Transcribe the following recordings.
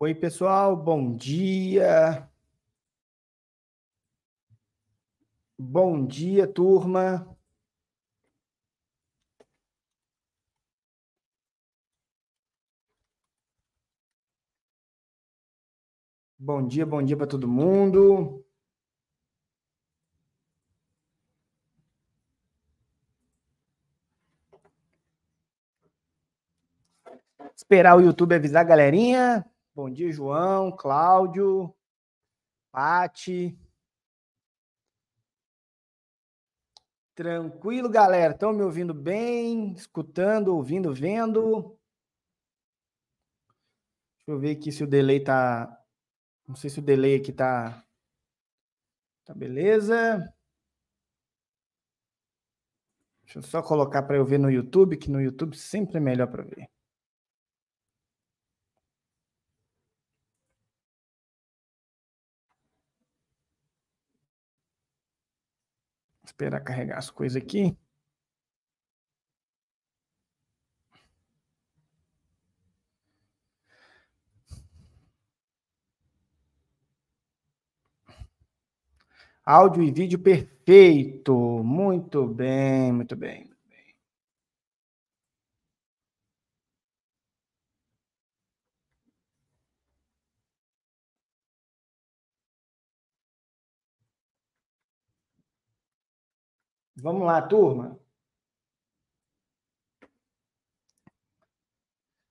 Oi, pessoal, bom dia. Bom dia, turma. Bom dia, bom dia para todo mundo. Esperar o YouTube avisar, galerinha. Bom dia, João, Cláudio, Pati. Tranquilo, galera? Estão me ouvindo bem? Escutando, ouvindo, vendo? Deixa eu ver aqui se o delay tá. Não sei se o delay aqui tá. Tá beleza. Deixa eu só colocar para eu ver no YouTube, que no YouTube sempre é melhor para ver. Esperar carregar as coisas aqui. Áudio e vídeo perfeito. Muito bem, muito bem. Vamos lá, turma.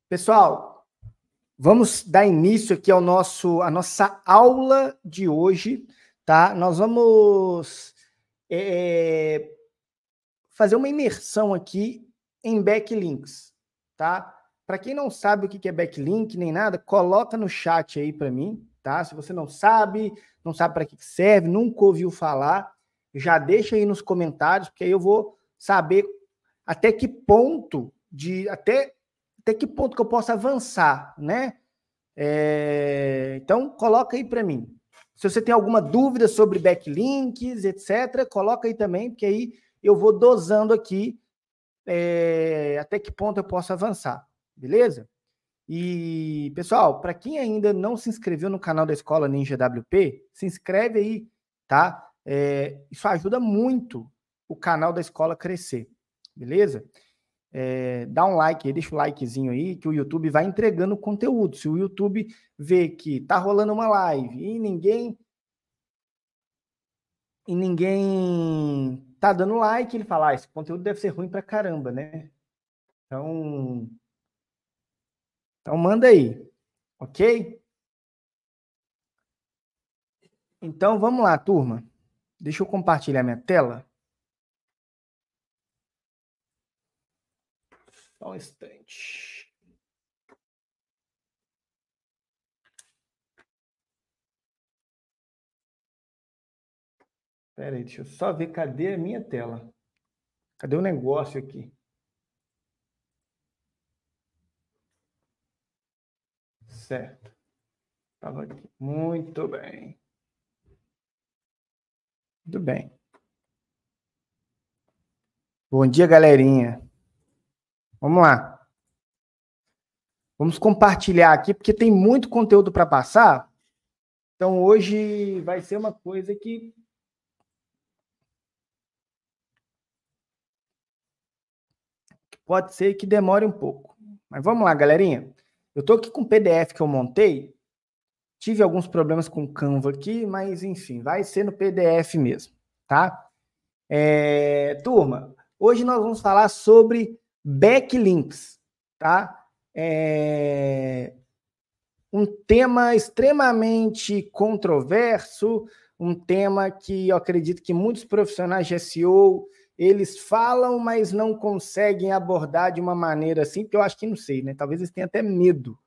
Pessoal, vamos dar início aqui ao nosso a nossa aula de hoje, tá? Nós vamos é, é fazer uma imersão aqui em backlinks, tá? Para quem não sabe o que é backlink nem nada, coloca no chat aí para mim, tá? Se você não sabe, não sabe para que serve, nunca ouviu falar, já deixa aí nos comentários, porque aí eu vou saber até que ponto de até até que ponto que eu posso avançar, né? É, então coloca aí para mim. Se você tem alguma dúvida sobre backlinks, etc, coloca aí também, porque aí eu vou dosando aqui é, até que ponto eu posso avançar, beleza? E pessoal, para quem ainda não se inscreveu no canal da Escola Ninja WP, se inscreve aí, tá? É, isso ajuda muito o canal da escola crescer, beleza? É, dá um like aí, deixa o um likezinho aí, que o YouTube vai entregando conteúdo. Se o YouTube vê que tá rolando uma live e ninguém e ninguém tá dando like, ele fala, ah, esse conteúdo deve ser ruim pra caramba, né? Então, então manda aí, ok? Então vamos lá, turma. Deixa eu compartilhar minha tela. Só um instante. Espera aí, deixa eu só ver cadê a minha tela. Cadê o negócio aqui? Certo. Estava aqui. Muito bem. Tudo bem. Bom dia, galerinha. Vamos lá. Vamos compartilhar aqui, porque tem muito conteúdo para passar. Então, hoje vai ser uma coisa que. Pode ser que demore um pouco. Mas vamos lá, galerinha. Eu estou aqui com o PDF que eu montei Tive alguns problemas com o Canva aqui, mas enfim, vai ser no PDF mesmo, tá? É, turma, hoje nós vamos falar sobre backlinks, tá? É, um tema extremamente controverso, um tema que eu acredito que muitos profissionais de SEO eles falam, mas não conseguem abordar de uma maneira assim, que eu acho que não sei, né? Talvez eles tenham até medo.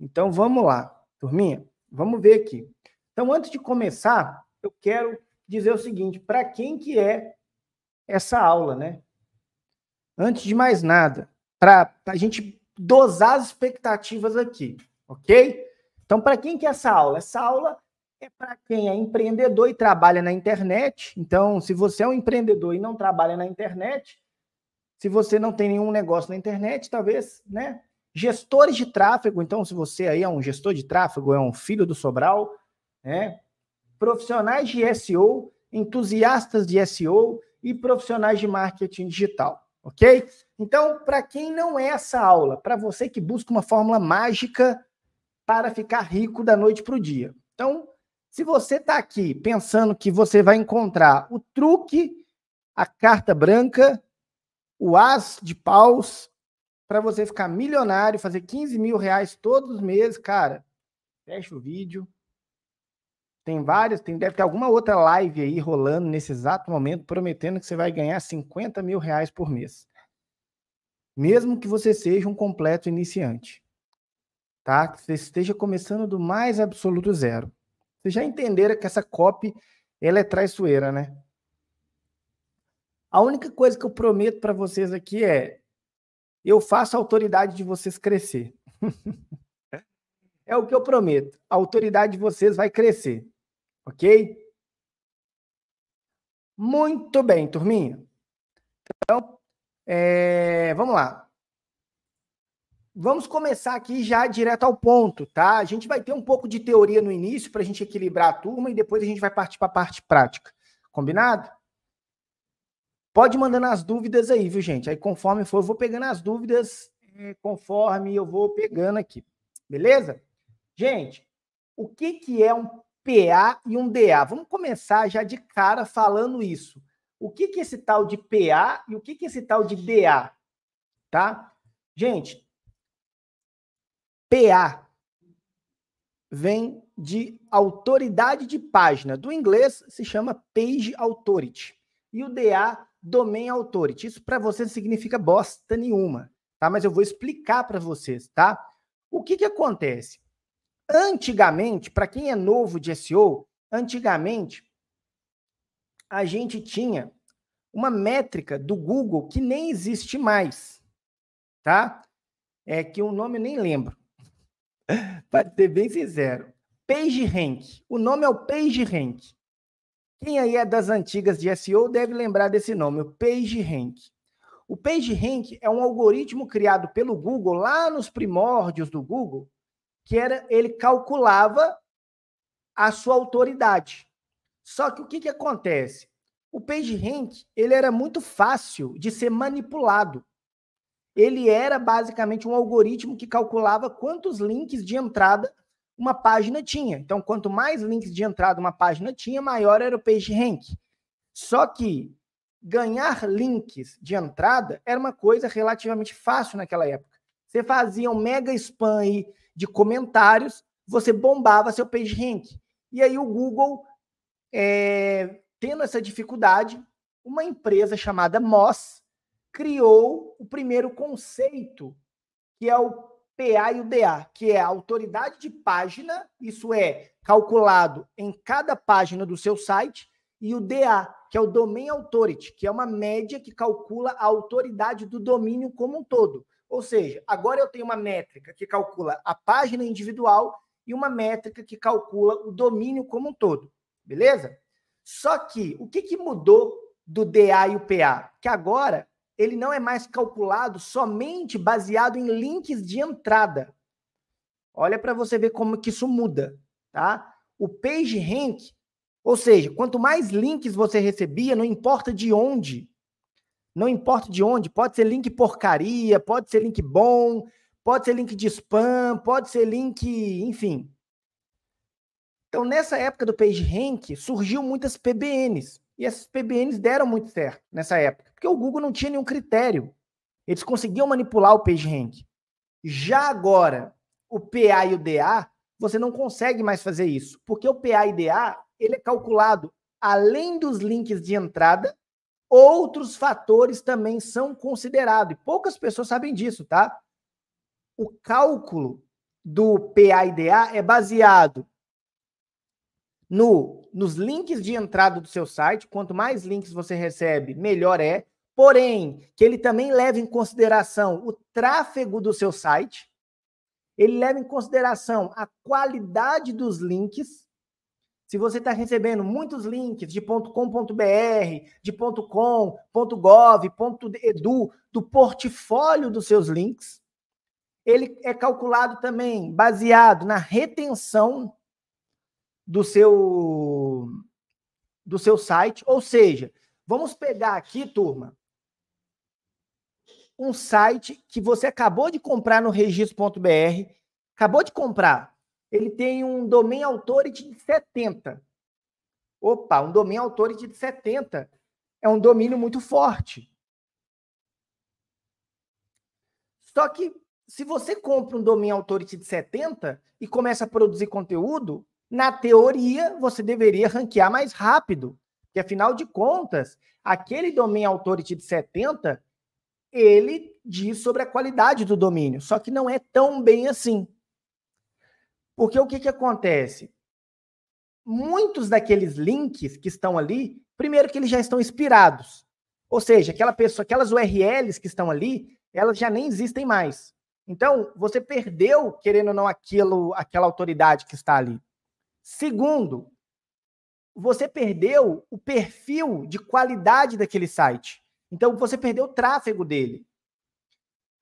Então vamos lá, turminha. Vamos ver aqui. Então, antes de começar, eu quero dizer o seguinte, para quem que é essa aula, né? Antes de mais nada, para a gente dosar as expectativas aqui, ok? Então, para quem que é essa aula? Essa aula é para quem é empreendedor e trabalha na internet. Então, se você é um empreendedor e não trabalha na internet, se você não tem nenhum negócio na internet, talvez, né? Gestores de tráfego, então, se você aí é um gestor de tráfego, é um filho do Sobral, né? profissionais de SEO, entusiastas de SEO e profissionais de marketing digital, ok? Então, para quem não é essa aula, para você que busca uma fórmula mágica para ficar rico da noite para o dia. Então, se você está aqui pensando que você vai encontrar o truque, a carta branca, o as de paus para você ficar milionário, fazer 15 mil reais todos os meses, cara, fecha o vídeo. Tem várias, tem, deve ter alguma outra live aí rolando nesse exato momento, prometendo que você vai ganhar 50 mil reais por mês. Mesmo que você seja um completo iniciante. Tá? Que você esteja começando do mais absoluto zero. Vocês já entenderam que essa copy ela é traiçoeira, né? A única coisa que eu prometo para vocês aqui é eu faço a autoridade de vocês crescer. É? é o que eu prometo. A autoridade de vocês vai crescer. Ok? Muito bem, turminha. Então, é, vamos lá. Vamos começar aqui já direto ao ponto, tá? A gente vai ter um pouco de teoria no início para a gente equilibrar a turma e depois a gente vai partir para a parte prática. Combinado? Pode mandando as dúvidas aí, viu, gente? Aí conforme for, eu vou pegando as dúvidas conforme eu vou pegando aqui. Beleza? Gente, o que, que é um PA e um DA? Vamos começar já de cara falando isso. O que, que é esse tal de PA e o que, que é esse tal de DA? Tá? Gente, PA vem de autoridade de página. Do inglês se chama page authority. E o DA domain authority. Isso para vocês significa bosta nenhuma, tá? Mas eu vou explicar para vocês, tá? O que que acontece? Antigamente, para quem é novo de SEO, antigamente a gente tinha uma métrica do Google que nem existe mais, tá? É que o nome eu nem lembro. para ser bem sincero, PageRank. O nome é o PageRank. Quem aí é das antigas de SEO deve lembrar desse nome, o PageRank. O PageRank é um algoritmo criado pelo Google lá nos primórdios do Google, que era ele calculava a sua autoridade. Só que o que, que acontece? O PageRank ele era muito fácil de ser manipulado. Ele era basicamente um algoritmo que calculava quantos links de entrada uma página tinha. Então, quanto mais links de entrada uma página tinha, maior era o page rank. Só que ganhar links de entrada era uma coisa relativamente fácil naquela época. Você fazia um mega spam aí de comentários, você bombava seu page rank. E aí o Google, é, tendo essa dificuldade, uma empresa chamada Moz criou o primeiro conceito, que é o PA e o DA, que é a autoridade de página, isso é calculado em cada página do seu site, e o DA, que é o Domain Authority, que é uma média que calcula a autoridade do domínio como um todo. Ou seja, agora eu tenho uma métrica que calcula a página individual e uma métrica que calcula o domínio como um todo. Beleza? Só que o que, que mudou do DA e o PA? Que agora ele não é mais calculado somente baseado em links de entrada. Olha para você ver como que isso muda, tá? O page rank, ou seja, quanto mais links você recebia, não importa de onde, não importa de onde, pode ser link porcaria, pode ser link bom, pode ser link de spam, pode ser link, enfim. Então, nessa época do Page Rank surgiu muitas PBNs, e essas PBNs deram muito certo nessa época. Porque o Google não tinha nenhum critério. Eles conseguiam manipular o PageRank. Já agora, o PA e o DA, você não consegue mais fazer isso, porque o PA e DA, ele é calculado além dos links de entrada, outros fatores também são considerados. E poucas pessoas sabem disso, tá? O cálculo do PA e DA é baseado no, nos links de entrada do seu site. Quanto mais links você recebe, melhor é. Porém, que ele também leve em consideração o tráfego do seu site, ele leva em consideração a qualidade dos links. Se você está recebendo muitos links de .com.br, de .com, .gov, .edu, do portfólio dos seus links, ele é calculado também baseado na retenção do seu do seu site, ou seja, vamos pegar aqui, turma, um site que você acabou de comprar no registro.br, acabou de comprar. Ele tem um domain authority de 70. Opa, um domain authority de 70 é um domínio muito forte. Só que se você compra um domain authority de 70 e começa a produzir conteúdo, na teoria você deveria ranquear mais rápido, porque afinal de contas, aquele domain authority de 70 ele diz sobre a qualidade do domínio, só que não é tão bem assim. Porque o que, que acontece? Muitos daqueles links que estão ali, primeiro que eles já estão expirados. Ou seja, aquela pessoa, aquelas URLs que estão ali, elas já nem existem mais. Então, você perdeu, querendo ou não, aquilo, aquela autoridade que está ali. Segundo, você perdeu o perfil de qualidade daquele site. Então você perdeu o tráfego dele.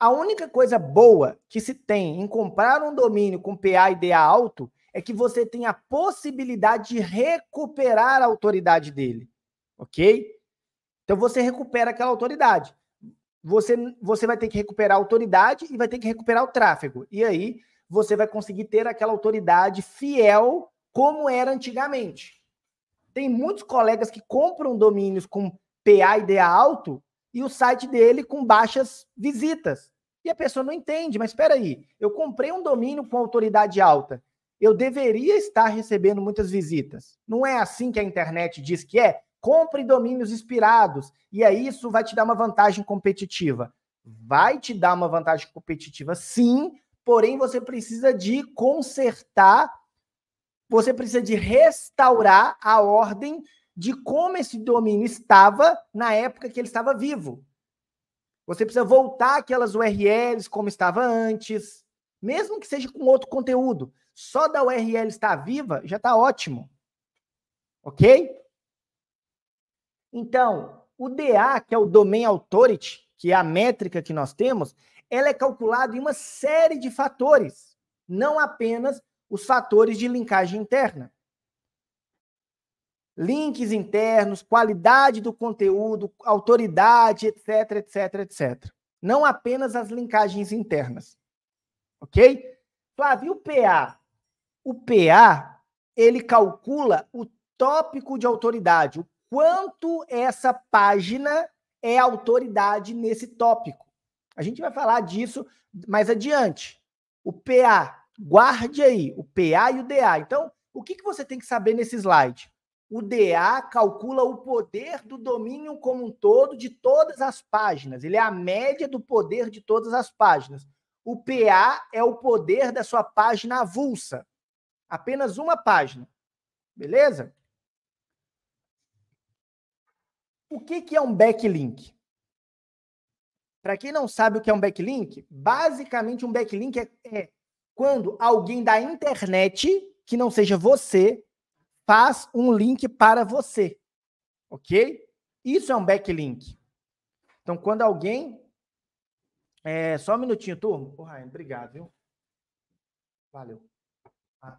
A única coisa boa que se tem em comprar um domínio com PA e DA alto é que você tem a possibilidade de recuperar a autoridade dele, ok? Então você recupera aquela autoridade. Você, você vai ter que recuperar a autoridade e vai ter que recuperar o tráfego. E aí você vai conseguir ter aquela autoridade fiel como era antigamente. Tem muitos colegas que compram domínios com PA ideia alto e o site dele com baixas visitas. E a pessoa não entende, mas espera aí, eu comprei um domínio com autoridade alta. Eu deveria estar recebendo muitas visitas. Não é assim que a internet diz que é? Compre domínios inspirados e aí isso vai te dar uma vantagem competitiva. Vai te dar uma vantagem competitiva, sim, porém você precisa de consertar, você precisa de restaurar a ordem de como esse domínio estava na época que ele estava vivo. Você precisa voltar aquelas URLs como estava antes, mesmo que seja com outro conteúdo. Só da URL estar viva já está ótimo. Ok? Então, o DA, que é o Domain Authority, que é a métrica que nós temos, ela é calculada em uma série de fatores, não apenas os fatores de linkagem interna links internos, qualidade do conteúdo, autoridade, etc, etc, etc. Não apenas as linkagens internas. Ok? Flávio, o PA? O PA, ele calcula o tópico de autoridade, o quanto essa página é autoridade nesse tópico. A gente vai falar disso mais adiante. O PA, guarde aí, o PA e o DA. Então, o que, que você tem que saber nesse slide? o DA calcula o poder do domínio como um todo de todas as páginas. Ele é a média do poder de todas as páginas. O PA é o poder da sua página avulsa. Apenas uma página. Beleza? O que, que é um backlink? Para quem não sabe o que é um backlink, basicamente um backlink é, é quando alguém da internet, que não seja você, faz um link para você, ok? Isso é um backlink. Então, quando alguém. É, só um minutinho, turma. Oh, Ryan, obrigado, viu? Valeu. Ah.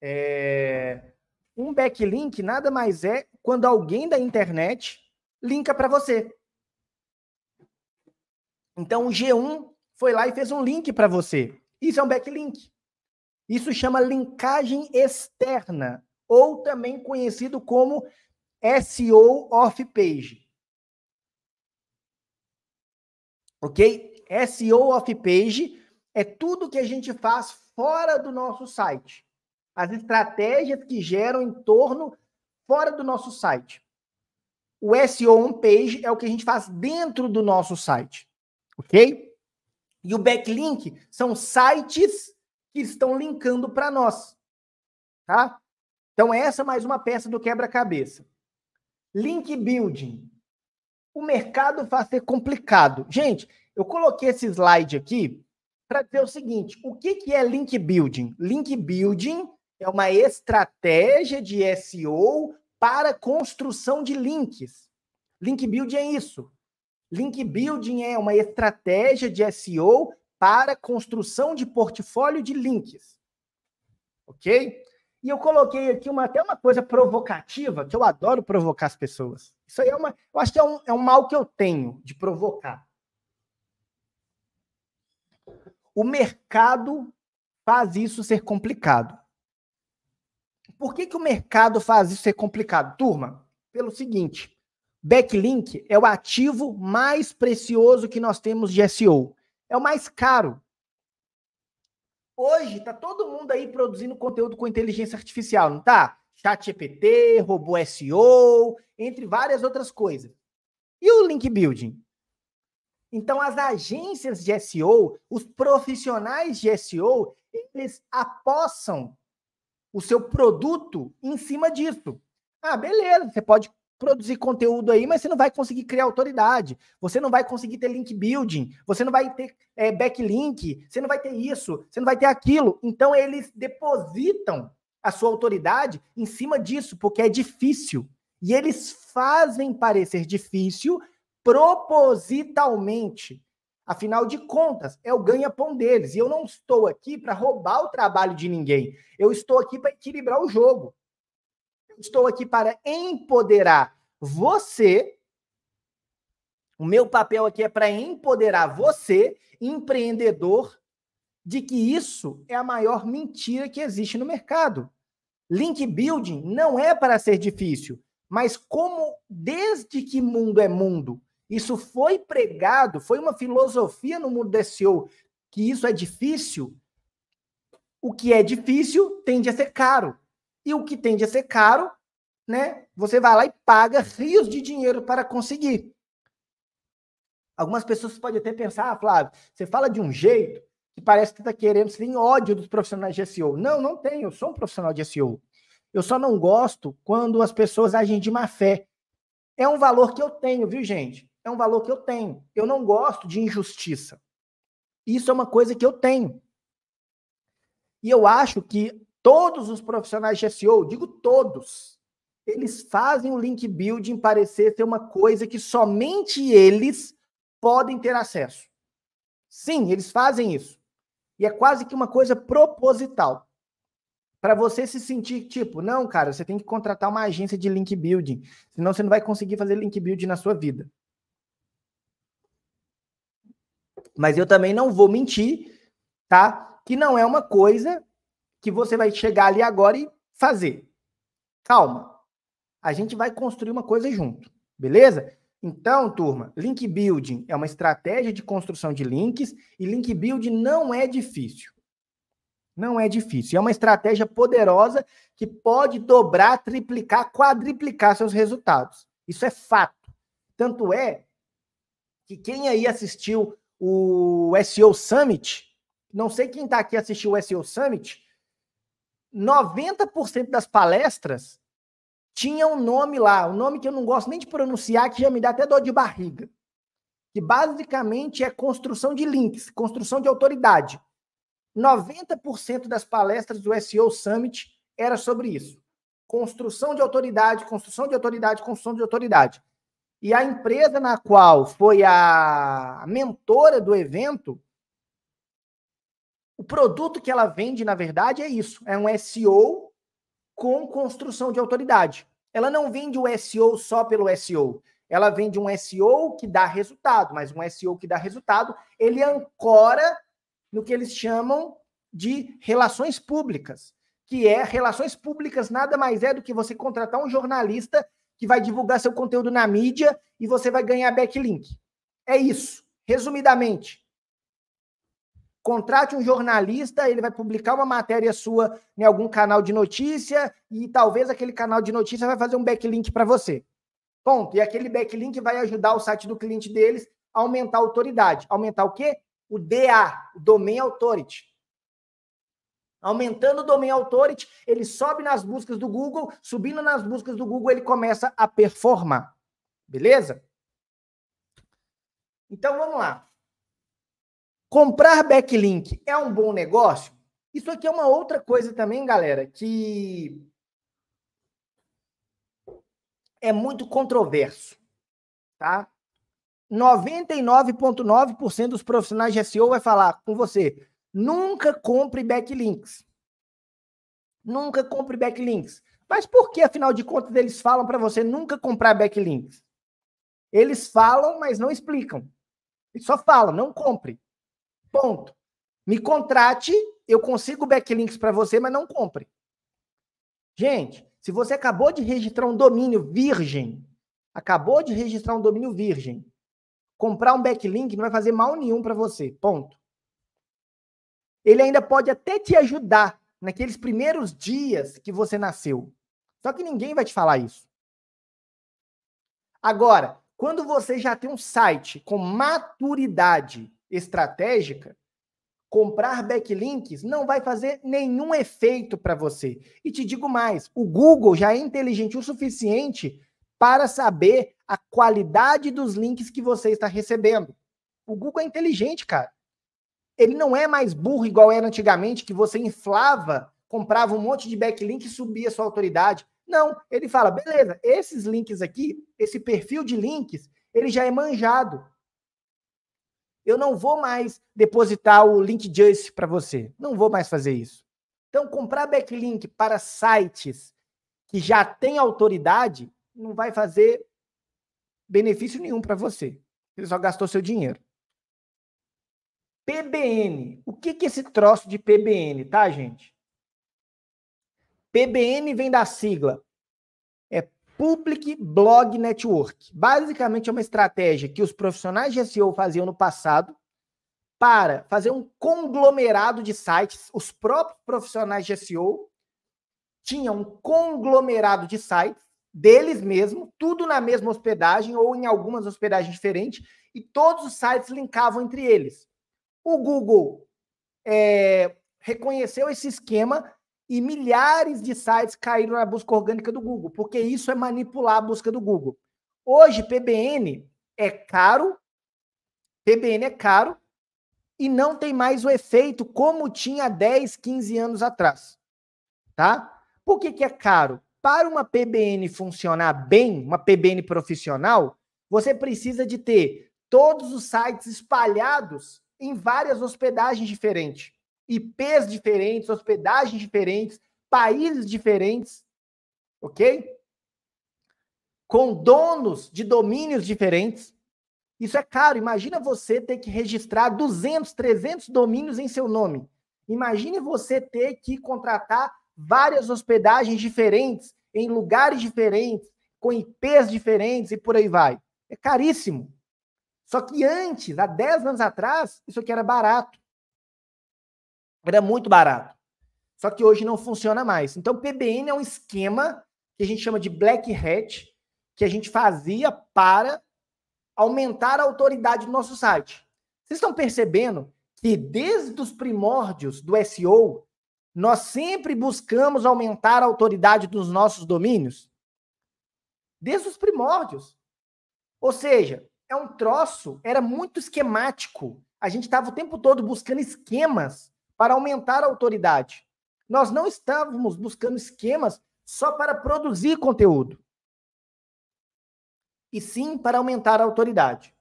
É, um backlink nada mais é quando alguém da internet linka para você. Então, o G1 foi lá e fez um link para você. Isso é um backlink. Isso chama linkagem externa, ou também conhecido como SEO off-page. Ok? SEO off-page é tudo que a gente faz fora do nosso site. As estratégias que geram em torno fora do nosso site. O SEO on-page é o que a gente faz dentro do nosso site. Ok? E o backlink são sites que estão linkando para nós. Tá? Então, essa é mais uma peça do quebra-cabeça. Link building. O mercado vai ser complicado. Gente, eu coloquei esse slide aqui para dizer o seguinte: o que, que é link building? Link building é uma estratégia de SEO para construção de links. Link building é isso. Link building é uma estratégia de SEO para construção de portfólio de links. Ok? E eu coloquei aqui uma, até uma coisa provocativa, que eu adoro provocar as pessoas. Isso aí é uma. Eu acho que é um, é um mal que eu tenho de provocar. O mercado faz isso ser complicado. Por que, que o mercado faz isso ser complicado? Turma, pelo seguinte: backlink é o ativo mais precioso que nós temos de SEO é o mais caro. Hoje tá todo mundo aí produzindo conteúdo com inteligência artificial, não tá? Chat GPT, robô SEO, entre várias outras coisas. E o link building? Então as agências de SEO, os profissionais de SEO, eles apossam o seu produto em cima disso. Ah, beleza, você pode produzir conteúdo aí, mas você não vai conseguir criar autoridade, você não vai conseguir ter link building, você não vai ter é, backlink, você não vai ter isso, você não vai ter aquilo. Então eles depositam a sua autoridade em cima disso, porque é difícil. E eles fazem parecer difícil propositalmente. Afinal de contas, é o ganha-pão deles. E eu não estou aqui para roubar o trabalho de ninguém. Eu estou aqui para equilibrar o jogo estou aqui para empoderar você. O meu papel aqui é para empoderar você, empreendedor, de que isso é a maior mentira que existe no mercado. Link building não é para ser difícil, mas como desde que mundo é mundo, isso foi pregado, foi uma filosofia no mundo da SEO que isso é difícil. O que é difícil tende a ser caro. E o que tende a ser caro, né? Você vai lá e paga rios de dinheiro para conseguir. Algumas pessoas podem até pensar, ah, Flávio, você fala de um jeito que parece que está querendo, você tem ódio dos profissionais de SEO. Não, não tenho, eu sou um profissional de SEO. Eu só não gosto quando as pessoas agem de má fé. É um valor que eu tenho, viu, gente? É um valor que eu tenho. Eu não gosto de injustiça. Isso é uma coisa que eu tenho. E eu acho que Todos os profissionais de SEO, digo todos, eles fazem o link building parecer ser uma coisa que somente eles podem ter acesso. Sim, eles fazem isso. E é quase que uma coisa proposital. Para você se sentir tipo, não, cara, você tem que contratar uma agência de link building, senão você não vai conseguir fazer link building na sua vida. Mas eu também não vou mentir, tá? Que não é uma coisa que você vai chegar ali agora e fazer. Calma. A gente vai construir uma coisa junto, beleza? Então, turma, link building é uma estratégia de construção de links e link building não é difícil. Não é difícil. É uma estratégia poderosa que pode dobrar, triplicar, quadriplicar seus resultados. Isso é fato. Tanto é que quem aí assistiu o SEO Summit, não sei quem está aqui assistiu o SEO Summit, 90% das palestras tinha um nome lá, um nome que eu não gosto nem de pronunciar, que já me dá até dor de barriga. Que basicamente é construção de links, construção de autoridade. 90% das palestras do SEO Summit era sobre isso. Construção de autoridade, construção de autoridade, construção de autoridade. E a empresa na qual foi a mentora do evento o produto que ela vende, na verdade, é isso: é um SEO com construção de autoridade. Ela não vende o SEO só pelo SEO. Ela vende um SEO que dá resultado, mas um SEO que dá resultado, ele ancora no que eles chamam de relações públicas, que é relações públicas nada mais é do que você contratar um jornalista que vai divulgar seu conteúdo na mídia e você vai ganhar backlink. É isso. Resumidamente, Contrate um jornalista, ele vai publicar uma matéria sua em algum canal de notícia e talvez aquele canal de notícia vai fazer um backlink para você. Ponto. E aquele backlink vai ajudar o site do cliente deles a aumentar a autoridade. Aumentar o quê? O DA, Domain Authority. Aumentando o Domain Authority, ele sobe nas buscas do Google, subindo nas buscas do Google, ele começa a performar. Beleza? Então vamos lá. Comprar backlink é um bom negócio? Isso aqui é uma outra coisa também, galera, que é muito controverso, tá? 99,9% dos profissionais de SEO vai falar com você: nunca compre backlinks. Nunca compre backlinks. Mas por que, afinal de contas, eles falam para você nunca comprar backlinks? Eles falam, mas não explicam. Eles só falam, não compre. Ponto. Me contrate, eu consigo backlinks para você, mas não compre. Gente, se você acabou de registrar um domínio virgem, acabou de registrar um domínio virgem, comprar um backlink não vai fazer mal nenhum para você. Ponto. Ele ainda pode até te ajudar naqueles primeiros dias que você nasceu. Só que ninguém vai te falar isso. Agora, quando você já tem um site com maturidade, estratégica, comprar backlinks não vai fazer nenhum efeito para você. E te digo mais, o Google já é inteligente o suficiente para saber a qualidade dos links que você está recebendo. O Google é inteligente, cara. Ele não é mais burro igual era antigamente, que você inflava, comprava um monte de backlink e subia sua autoridade. Não, ele fala, beleza, esses links aqui, esse perfil de links, ele já é manjado. Eu não vou mais depositar o link juice para você. Não vou mais fazer isso. Então, comprar backlink para sites que já têm autoridade não vai fazer benefício nenhum para você. Você só gastou seu dinheiro. PBN. O que, que é esse troço de PBN, tá, gente? PBN vem da sigla Public Blog Network. Basicamente é uma estratégia que os profissionais de SEO faziam no passado para fazer um conglomerado de sites. Os próprios profissionais de SEO tinham um conglomerado de sites deles mesmos, tudo na mesma hospedagem ou em algumas hospedagens diferentes, e todos os sites linkavam entre eles. O Google é, reconheceu esse esquema e milhares de sites caíram na busca orgânica do Google, porque isso é manipular a busca do Google. Hoje, PBN é caro, PBN é caro e não tem mais o efeito como tinha 10, 15 anos atrás. Tá? Por que, que é caro? Para uma PBN funcionar bem, uma PBN profissional, você precisa de ter todos os sites espalhados em várias hospedagens diferentes. IPs diferentes, hospedagens diferentes, países diferentes, ok? Com donos de domínios diferentes. Isso é caro. Imagina você ter que registrar 200, 300 domínios em seu nome. Imagine você ter que contratar várias hospedagens diferentes, em lugares diferentes, com IPs diferentes e por aí vai. É caríssimo. Só que antes, há 10 anos atrás, isso aqui era barato. Era muito barato. Só que hoje não funciona mais. Então, PBN é um esquema que a gente chama de black hat, que a gente fazia para aumentar a autoridade do nosso site. Vocês estão percebendo que desde os primórdios do SEO, nós sempre buscamos aumentar a autoridade dos nossos domínios? Desde os primórdios. Ou seja, é um troço, era muito esquemático. A gente estava o tempo todo buscando esquemas para aumentar a autoridade. Nós não estávamos buscando esquemas só para produzir conteúdo, e sim para aumentar a autoridade.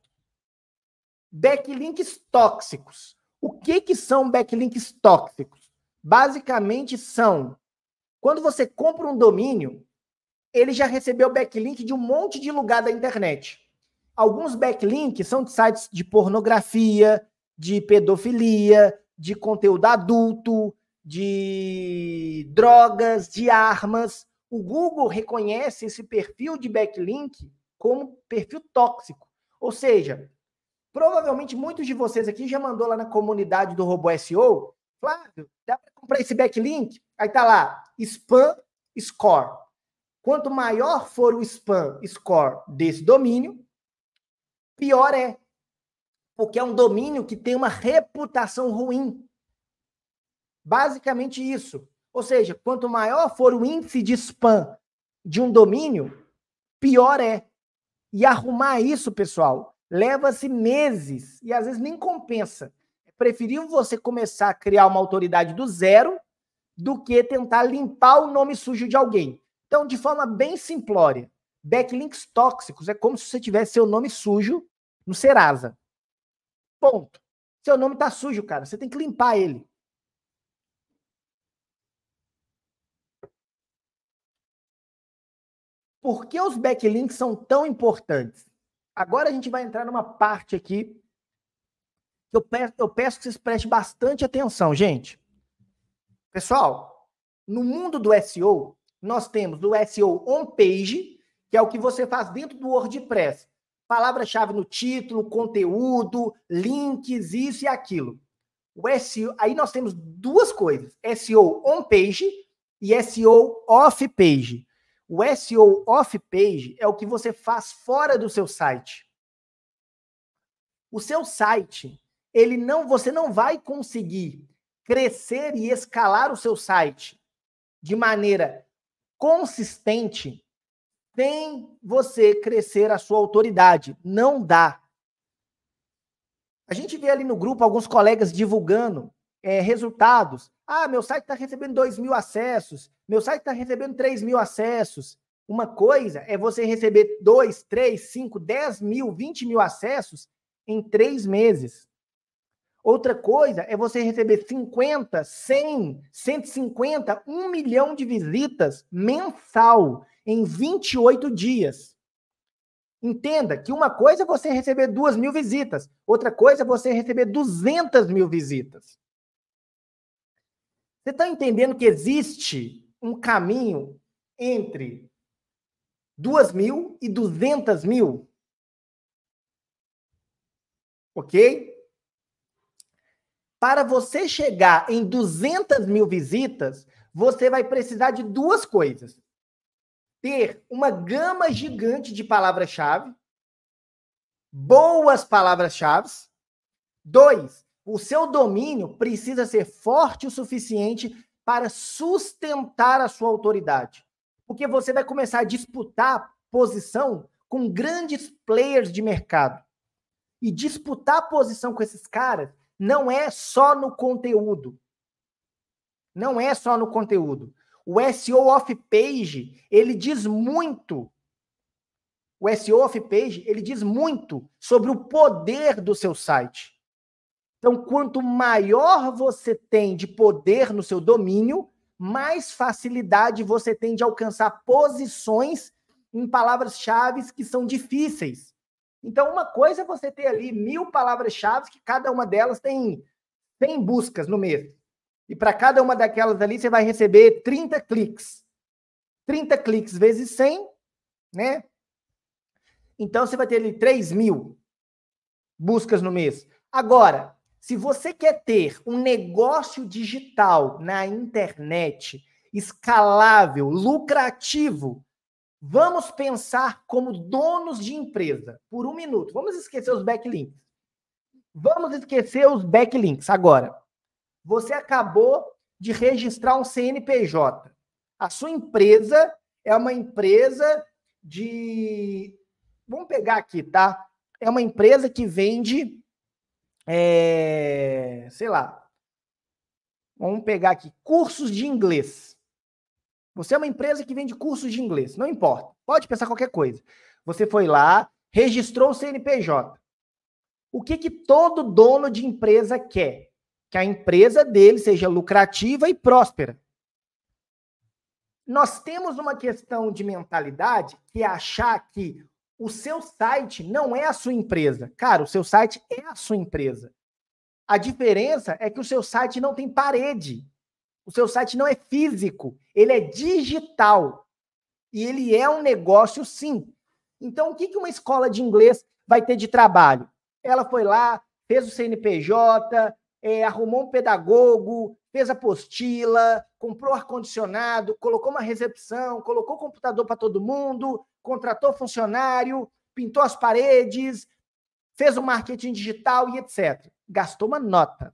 Backlinks tóxicos. O que, que são backlinks tóxicos? Basicamente são quando você compra um domínio, ele já recebeu backlink de um monte de lugar da internet. Alguns backlinks são de sites de pornografia, de pedofilia, de conteúdo adulto, de drogas, de armas. O Google reconhece esse perfil de backlink como perfil tóxico. Ou seja, provavelmente muitos de vocês aqui já mandou lá na comunidade do Robô SEO, Flávio, dá para comprar esse backlink? Aí tá lá, spam score. Quanto maior for o spam score desse domínio, pior é porque é um domínio que tem uma reputação ruim. Basicamente isso. Ou seja, quanto maior for o índice de spam de um domínio, pior é. E arrumar isso, pessoal, leva-se meses e às vezes nem compensa. É Preferiu você começar a criar uma autoridade do zero do que tentar limpar o nome sujo de alguém. Então, de forma bem simplória, backlinks tóxicos é como se você tivesse seu nome sujo no Serasa. Ponto. Seu nome tá sujo, cara. Você tem que limpar ele. Por que os backlinks são tão importantes? Agora a gente vai entrar numa parte aqui que eu peço, eu peço que vocês prestem bastante atenção, gente. Pessoal, no mundo do SEO, nós temos o SEO on-page, que é o que você faz dentro do WordPress palavra-chave no título, conteúdo, links, isso e aquilo. O SEO, aí nós temos duas coisas: SEO on-page e SEO off-page. O SEO off-page é o que você faz fora do seu site. O seu site, ele não, você não vai conseguir crescer e escalar o seu site de maneira consistente tem você crescer a sua autoridade. Não dá. A gente vê ali no grupo alguns colegas divulgando é, resultados. Ah, meu site está recebendo 2 mil acessos, meu site está recebendo 3 mil acessos. Uma coisa é você receber 2, 3, 5, 10 mil, 20 mil acessos em 3 meses. Outra coisa é você receber 50, 100, 150, 1 milhão de visitas mensal em 28 dias. Entenda que uma coisa é você receber duas mil visitas, outra coisa é você receber 200 mil visitas. Você está entendendo que existe um caminho entre duas mil e 200 mil? Ok? Para você chegar em 200 mil visitas, você vai precisar de duas coisas ter uma gama gigante de palavras-chave, boas palavras-chave. Dois, o seu domínio precisa ser forte o suficiente para sustentar a sua autoridade. Porque você vai começar a disputar posição com grandes players de mercado. E disputar posição com esses caras não é só no conteúdo. Não é só no conteúdo. O SEO off-page, ele diz muito. O SEO off-page, ele diz muito sobre o poder do seu site. Então, quanto maior você tem de poder no seu domínio, mais facilidade você tem de alcançar posições em palavras-chave que são difíceis. Então, uma coisa é você ter ali mil palavras-chave, que cada uma delas tem 100 buscas no mês. E para cada uma daquelas ali, você vai receber 30 cliques. 30 cliques vezes 100, né? Então, você vai ter ali 3 mil buscas no mês. Agora, se você quer ter um negócio digital na internet, escalável, lucrativo, vamos pensar como donos de empresa por um minuto. Vamos esquecer os backlinks. Vamos esquecer os backlinks agora. Você acabou de registrar um CNPJ. A sua empresa é uma empresa de. Vamos pegar aqui, tá? É uma empresa que vende. É... sei lá. Vamos pegar aqui. Cursos de inglês. Você é uma empresa que vende cursos de inglês. Não importa. Pode pensar qualquer coisa. Você foi lá, registrou o CNPJ. O que, que todo dono de empresa quer? que a empresa dele seja lucrativa e próspera. Nós temos uma questão de mentalidade que é achar que o seu site não é a sua empresa. Cara, o seu site é a sua empresa. A diferença é que o seu site não tem parede. O seu site não é físico, ele é digital. E ele é um negócio, sim. Então, o que uma escola de inglês vai ter de trabalho? Ela foi lá, fez o CNPJ, é, arrumou um pedagogo, fez apostila, comprou ar-condicionado, colocou uma recepção, colocou computador para todo mundo, contratou funcionário, pintou as paredes, fez o um marketing digital e etc. Gastou uma nota.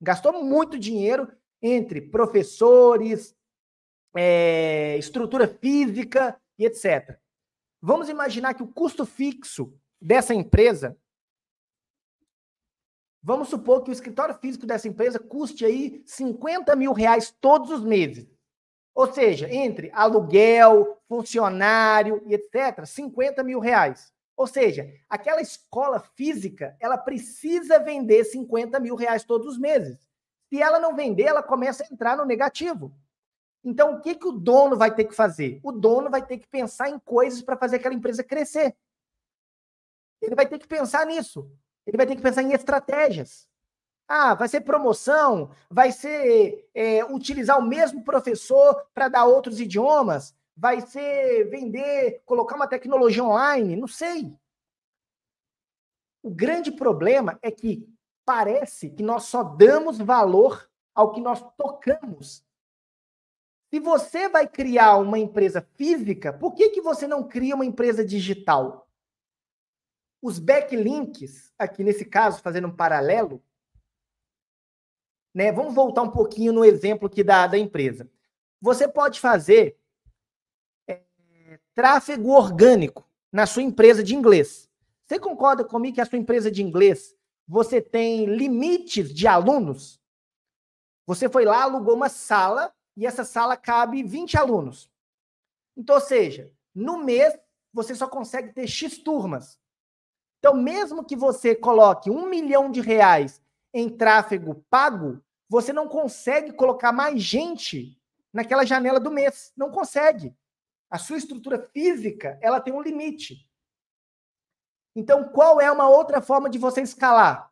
Gastou muito dinheiro entre professores, é, estrutura física e etc. Vamos imaginar que o custo fixo dessa empresa Vamos supor que o escritório físico dessa empresa custe aí 50 mil reais todos os meses. Ou seja, entre aluguel, funcionário e etc., 50 mil reais. Ou seja, aquela escola física, ela precisa vender 50 mil reais todos os meses. Se ela não vender, ela começa a entrar no negativo. Então, o que, que o dono vai ter que fazer? O dono vai ter que pensar em coisas para fazer aquela empresa crescer. Ele vai ter que pensar nisso. Ele vai ter que pensar em estratégias. Ah, vai ser promoção? Vai ser é, utilizar o mesmo professor para dar outros idiomas? Vai ser vender, colocar uma tecnologia online? Não sei. O grande problema é que parece que nós só damos valor ao que nós tocamos. Se você vai criar uma empresa física, por que, que você não cria uma empresa digital? Os backlinks, aqui nesse caso, fazendo um paralelo, né? Vamos voltar um pouquinho no exemplo aqui da, da empresa. Você pode fazer é, tráfego orgânico na sua empresa de inglês. Você concorda comigo que a sua empresa de inglês você tem limites de alunos? Você foi lá, alugou uma sala e essa sala cabe 20 alunos. Então, ou seja, no mês você só consegue ter X turmas. Então, mesmo que você coloque um milhão de reais em tráfego pago, você não consegue colocar mais gente naquela janela do mês. Não consegue. A sua estrutura física ela tem um limite. Então, qual é uma outra forma de você escalar?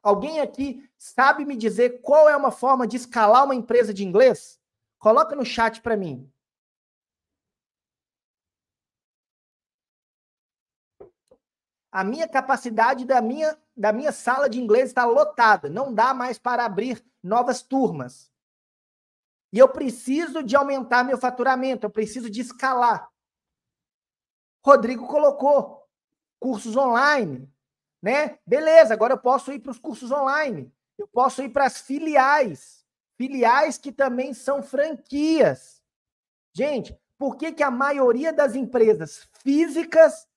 Alguém aqui sabe me dizer qual é uma forma de escalar uma empresa de inglês? Coloca no chat para mim. a minha capacidade da minha, da minha sala de inglês está lotada, não dá mais para abrir novas turmas. E eu preciso de aumentar meu faturamento, eu preciso de escalar. Rodrigo colocou cursos online, né? Beleza, agora eu posso ir para os cursos online. Eu posso ir para as filiais, filiais que também são franquias. Gente, por que, que a maioria das empresas físicas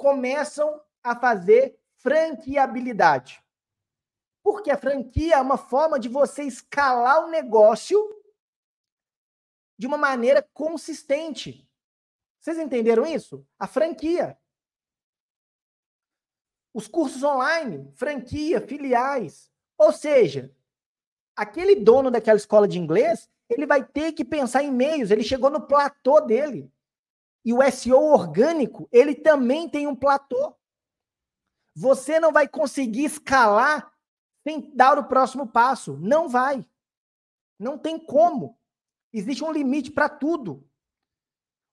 começam a fazer franqueabilidade. Porque a franquia é uma forma de você escalar o negócio de uma maneira consistente. Vocês entenderam isso? A franquia. Os cursos online, franquia, filiais. Ou seja, aquele dono daquela escola de inglês, ele vai ter que pensar em meios, ele chegou no platô dele. E o SEO orgânico, ele também tem um platô. Você não vai conseguir escalar sem dar o próximo passo. Não vai. Não tem como. Existe um limite para tudo.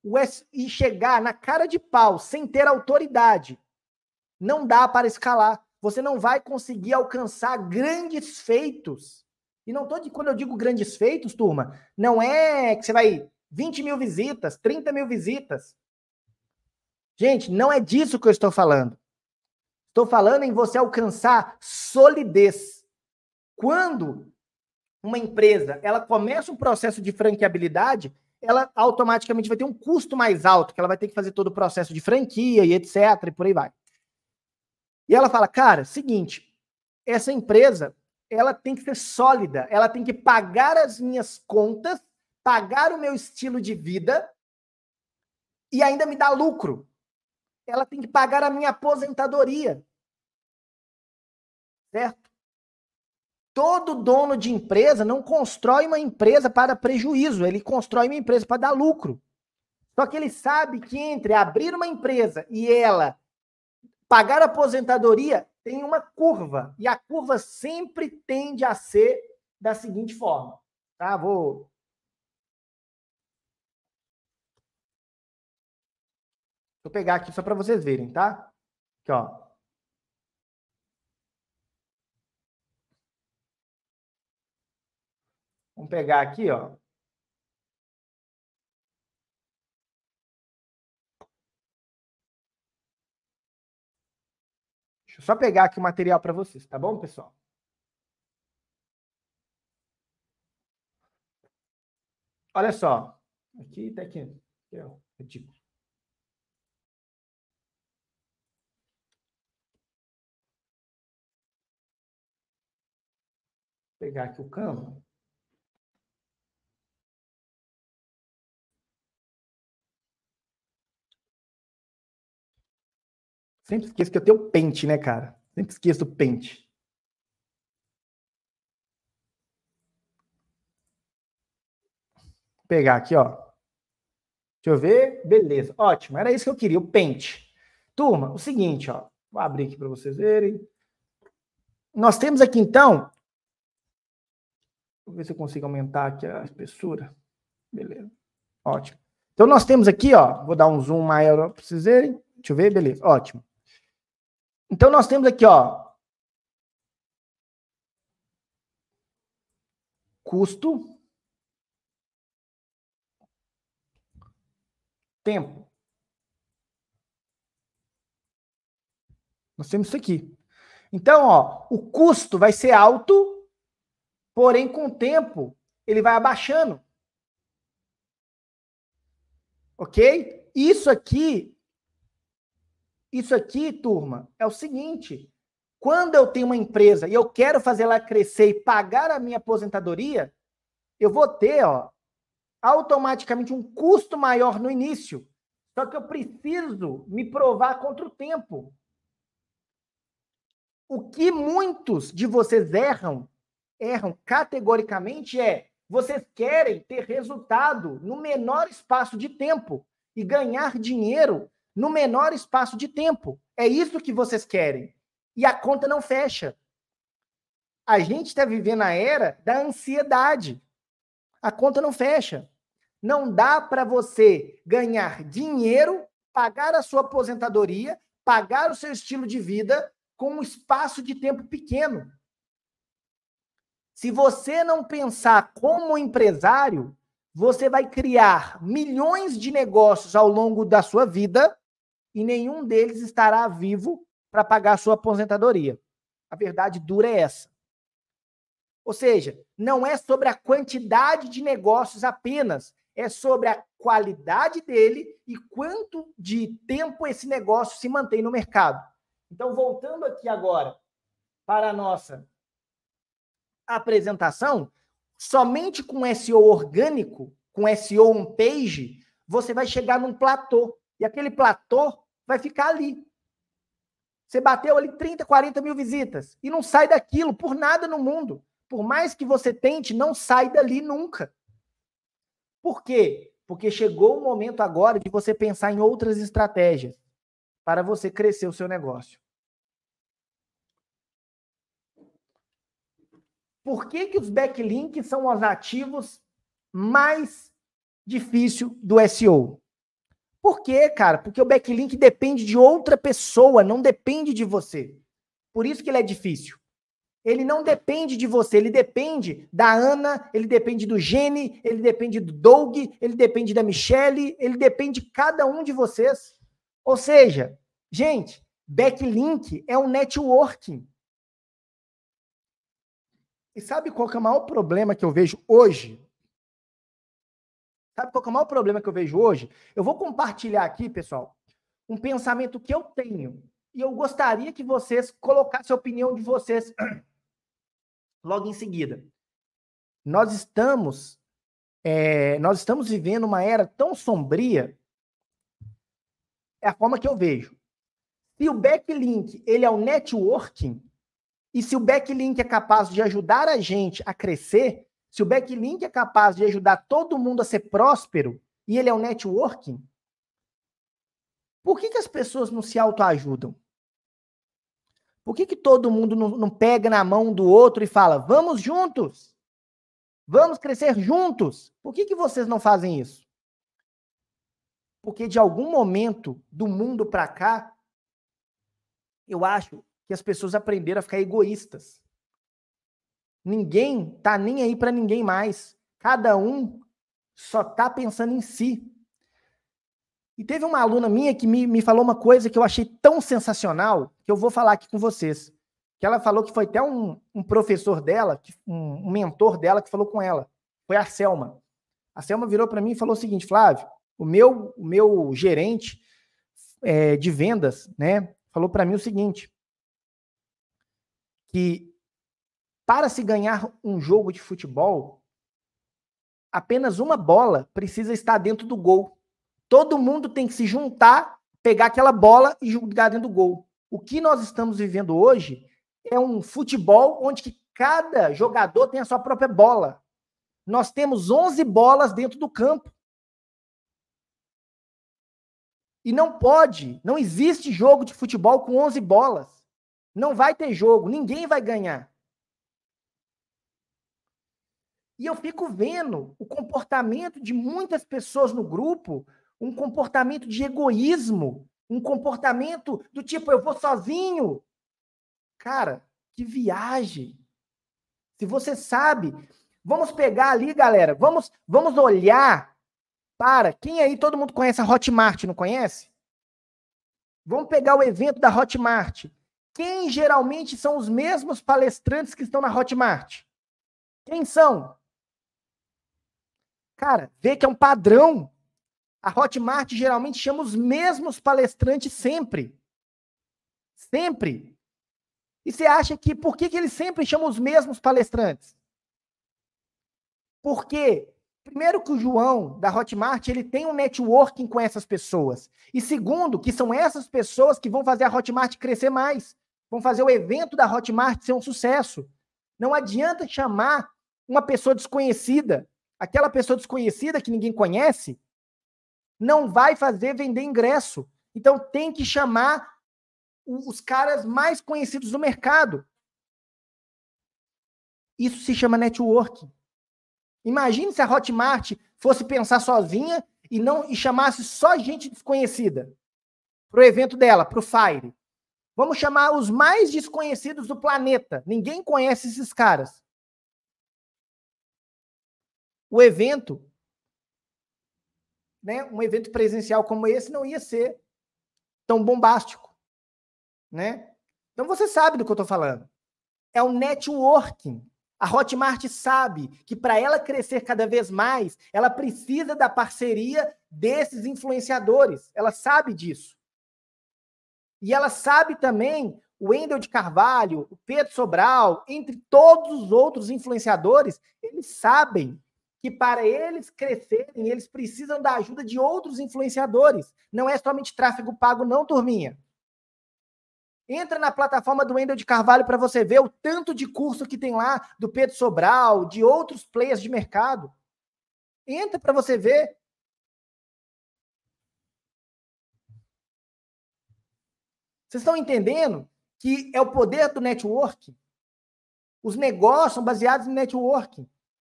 O S... E chegar na cara de pau sem ter autoridade, não dá para escalar. Você não vai conseguir alcançar grandes feitos. E não tô de quando eu digo grandes feitos, turma, não é que você vai 20 mil visitas, 30 mil visitas. Gente, não é disso que eu estou falando. Estou falando em você alcançar solidez. Quando uma empresa ela começa um processo de franqueabilidade, ela automaticamente vai ter um custo mais alto, que ela vai ter que fazer todo o processo de franquia e etc, e por aí vai. E ela fala, cara, seguinte, essa empresa, ela tem que ser sólida, ela tem que pagar as minhas contas pagar o meu estilo de vida e ainda me dar lucro. Ela tem que pagar a minha aposentadoria. Certo? Todo dono de empresa não constrói uma empresa para prejuízo, ele constrói uma empresa para dar lucro. Só que ele sabe que entre abrir uma empresa e ela pagar aposentadoria, tem uma curva. E a curva sempre tende a ser da seguinte forma. Tá? Vou Vou pegar aqui só para vocês verem, tá? Aqui, ó. Vamos pegar aqui, ó. Deixa eu só pegar aqui o material para vocês, tá bom, pessoal? Olha só. Aqui, tá aqui. Ridículo. pegar aqui o Canva. Sempre esqueço que eu tenho o pente, né, cara? Sempre esqueço o pente. Vou pegar aqui, ó. Deixa eu ver. Beleza, ótimo. Era isso que eu queria, o pente. Turma, o seguinte, ó. Vou abrir aqui para vocês verem. Nós temos aqui, então, Vou ver se eu consigo aumentar aqui a espessura. Beleza. Ótimo. Então nós temos aqui, ó, vou dar um zoom maior para vocês verem. Deixa eu ver, beleza. Ótimo. Então nós temos aqui, ó, custo tempo. Nós temos isso aqui. Então, ó, o custo vai ser alto Porém, com o tempo, ele vai abaixando. Ok? Isso aqui, isso aqui, turma, é o seguinte: quando eu tenho uma empresa e eu quero fazer ela crescer e pagar a minha aposentadoria, eu vou ter, ó, automaticamente um custo maior no início. Só que eu preciso me provar contra o tempo. O que muitos de vocês erram erram categoricamente é: vocês querem ter resultado no menor espaço de tempo e ganhar dinheiro no menor espaço de tempo. É isso que vocês querem. E a conta não fecha. A gente está vivendo a era da ansiedade. A conta não fecha. Não dá para você ganhar dinheiro, pagar a sua aposentadoria, pagar o seu estilo de vida com um espaço de tempo pequeno. Se você não pensar como empresário, você vai criar milhões de negócios ao longo da sua vida e nenhum deles estará vivo para pagar a sua aposentadoria. A verdade dura é essa. Ou seja, não é sobre a quantidade de negócios apenas, é sobre a qualidade dele e quanto de tempo esse negócio se mantém no mercado. Então, voltando aqui agora para a nossa apresentação, somente com SEO orgânico, com SEO on page, você vai chegar num platô. E aquele platô vai ficar ali. Você bateu ali 30, 40 mil visitas e não sai daquilo por nada no mundo. Por mais que você tente, não sai dali nunca. Por quê? Porque chegou o momento agora de você pensar em outras estratégias para você crescer o seu negócio. Por que, que os backlinks são os ativos mais difícil do SEO? Por quê, cara? Porque o backlink depende de outra pessoa, não depende de você. Por isso que ele é difícil. Ele não depende de você, ele depende da Ana, ele depende do Gene, ele depende do Doug, ele depende da Michelle, ele depende de cada um de vocês. Ou seja, gente, backlink é um networking. E sabe qual é o maior problema que eu vejo hoje? Sabe qual é o maior problema que eu vejo hoje? Eu vou compartilhar aqui, pessoal, um pensamento que eu tenho. E eu gostaria que vocês colocassem a opinião de vocês logo em seguida. Nós estamos, é, nós estamos vivendo uma era tão sombria, é a forma que eu vejo. E o backlink, ele é o networking, e se o backlink é capaz de ajudar a gente a crescer, se o backlink é capaz de ajudar todo mundo a ser próspero, e ele é o um networking, por que, que as pessoas não se autoajudam? Por que, que todo mundo não, não pega na mão do outro e fala, vamos juntos? Vamos crescer juntos? Por que, que vocês não fazem isso? Porque de algum momento do mundo para cá, eu acho que as pessoas aprenderam a ficar egoístas. Ninguém tá nem aí para ninguém mais. Cada um só tá pensando em si. E teve uma aluna minha que me, me falou uma coisa que eu achei tão sensacional que eu vou falar aqui com vocês. Que ela falou que foi até um, um professor dela, um, um mentor dela que falou com ela. Foi a Selma. A Selma virou para mim e falou o seguinte, Flávio, o meu, o meu gerente é, de vendas, né, falou para mim o seguinte: que para se ganhar um jogo de futebol, apenas uma bola precisa estar dentro do gol. Todo mundo tem que se juntar, pegar aquela bola e jogar dentro do gol. O que nós estamos vivendo hoje é um futebol onde cada jogador tem a sua própria bola. Nós temos 11 bolas dentro do campo. E não pode, não existe jogo de futebol com 11 bolas. Não vai ter jogo, ninguém vai ganhar. E eu fico vendo o comportamento de muitas pessoas no grupo, um comportamento de egoísmo, um comportamento do tipo, eu vou sozinho. Cara, que viagem. Se você sabe, vamos pegar ali, galera, vamos, vamos olhar para quem aí todo mundo conhece a Hotmart, não conhece? Vamos pegar o evento da Hotmart. Quem geralmente são os mesmos palestrantes que estão na Hotmart? Quem são? Cara, vê que é um padrão. A Hotmart geralmente chama os mesmos palestrantes sempre. Sempre. E você acha que por que, que eles sempre chamam os mesmos palestrantes? Porque, primeiro, que o João da Hotmart ele tem um networking com essas pessoas. E segundo, que são essas pessoas que vão fazer a Hotmart crescer mais vão fazer o evento da Hotmart ser um sucesso. Não adianta chamar uma pessoa desconhecida. Aquela pessoa desconhecida que ninguém conhece não vai fazer vender ingresso. Então tem que chamar os caras mais conhecidos do mercado. Isso se chama networking. Imagine se a Hotmart fosse pensar sozinha e não e chamasse só gente desconhecida para o evento dela, para o Fire. Vamos chamar os mais desconhecidos do planeta. Ninguém conhece esses caras. O evento, né, um evento presencial como esse não ia ser tão bombástico, né? Então você sabe do que eu estou falando. É um networking. A Hotmart sabe que para ela crescer cada vez mais, ela precisa da parceria desses influenciadores. Ela sabe disso. E ela sabe também o Wendel de Carvalho, o Pedro Sobral, entre todos os outros influenciadores, eles sabem que para eles crescerem, eles precisam da ajuda de outros influenciadores. Não é somente tráfego pago, não, turminha. Entra na plataforma do Wendel de Carvalho para você ver o tanto de curso que tem lá do Pedro Sobral, de outros players de mercado. Entra para você ver Vocês estão entendendo que é o poder do network? Os negócios são baseados no network.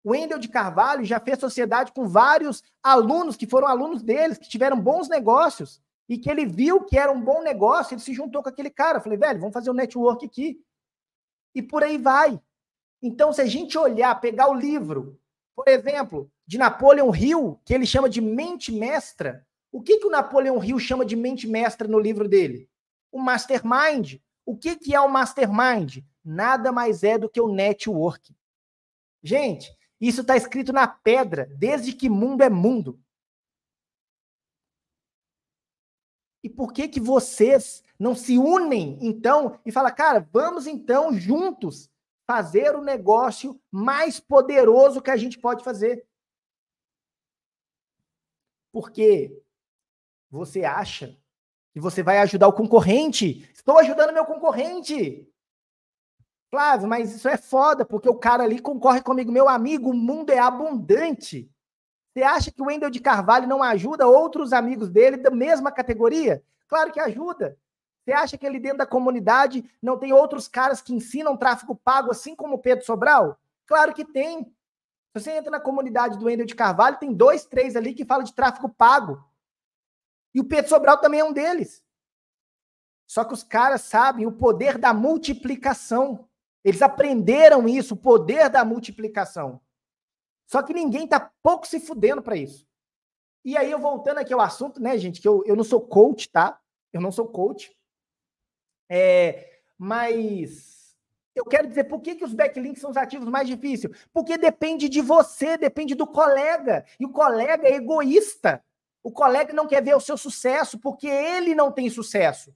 O Wendel de Carvalho já fez sociedade com vários alunos que foram alunos deles, que tiveram bons negócios e que ele viu que era um bom negócio, ele se juntou com aquele cara. falei, velho, vamos fazer um network aqui. E por aí vai. Então, se a gente olhar, pegar o livro, por exemplo, de Napoleon Hill, que ele chama de mente mestra, o que, que o Napoleon Hill chama de mente mestra no livro dele? o mastermind. O que, que é o mastermind? Nada mais é do que o network. Gente, isso está escrito na pedra, desde que mundo é mundo. E por que que vocês não se unem então e fala, cara, vamos então juntos fazer o negócio mais poderoso que a gente pode fazer? Porque você acha e você vai ajudar o concorrente. Estou ajudando meu concorrente. Flávio, mas isso é foda, porque o cara ali concorre comigo. Meu amigo, o mundo é abundante. Você acha que o Wendel de Carvalho não ajuda outros amigos dele da mesma categoria? Claro que ajuda. Você acha que ele dentro da comunidade não tem outros caras que ensinam tráfego pago, assim como o Pedro Sobral? Claro que tem. Se você entra na comunidade do Wendel de Carvalho, tem dois, três ali que falam de tráfego pago. E o Pedro Sobral também é um deles. Só que os caras sabem o poder da multiplicação. Eles aprenderam isso, o poder da multiplicação. Só que ninguém tá pouco se fudendo para isso. E aí, eu voltando aqui ao assunto, né, gente, que eu, eu não sou coach, tá? Eu não sou coach. É, mas eu quero dizer por que, que os backlinks são os ativos mais difíceis? Porque depende de você, depende do colega. E o colega é egoísta. O colega não quer ver o seu sucesso porque ele não tem sucesso.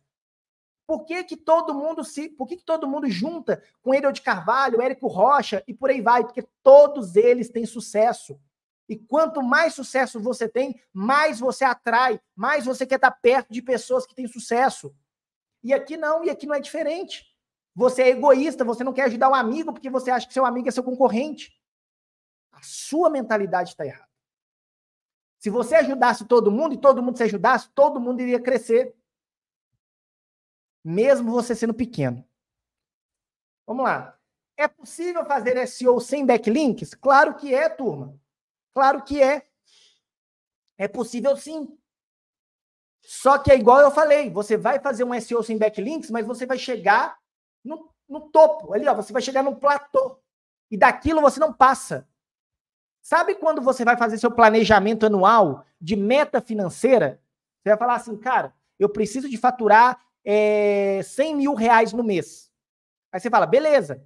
Por que, que todo mundo se, por que, que todo mundo junta com Eder de Carvalho, Érico Rocha e por aí vai? Porque todos eles têm sucesso. E quanto mais sucesso você tem, mais você atrai, mais você quer estar perto de pessoas que têm sucesso. E aqui não, e aqui não é diferente. Você é egoísta, você não quer ajudar um amigo porque você acha que seu amigo é seu concorrente. A sua mentalidade está errada. Se você ajudasse todo mundo e todo mundo se ajudasse, todo mundo iria crescer. Mesmo você sendo pequeno. Vamos lá. É possível fazer SEO sem backlinks? Claro que é, turma. Claro que é. É possível sim. Só que é igual eu falei, você vai fazer um SEO sem backlinks, mas você vai chegar no, no topo, ali, ó, você vai chegar no platô. E daquilo você não passa. Sabe quando você vai fazer seu planejamento anual de meta financeira? Você vai falar assim, cara, eu preciso de faturar é, eh, 100 mil reais no mês. Aí você fala, beleza,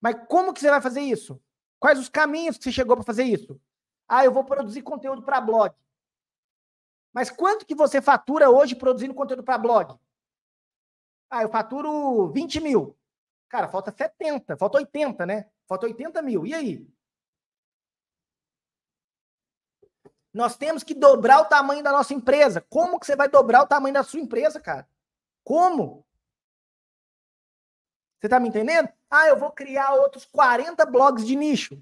mas como que você vai fazer isso? Quais os caminhos que você chegou para fazer isso? Ah, eu vou produzir conteúdo para blog. Mas quanto que você fatura hoje produzindo conteúdo para blog? Ah, eu faturo 20 mil. Cara, falta 70, falta 80, né? Falta 80 mil. E aí? Nós temos que dobrar o tamanho da nossa empresa. Como que você vai dobrar o tamanho da sua empresa, cara? Como? Você tá me entendendo? Ah, eu vou criar outros 40 blogs de nicho.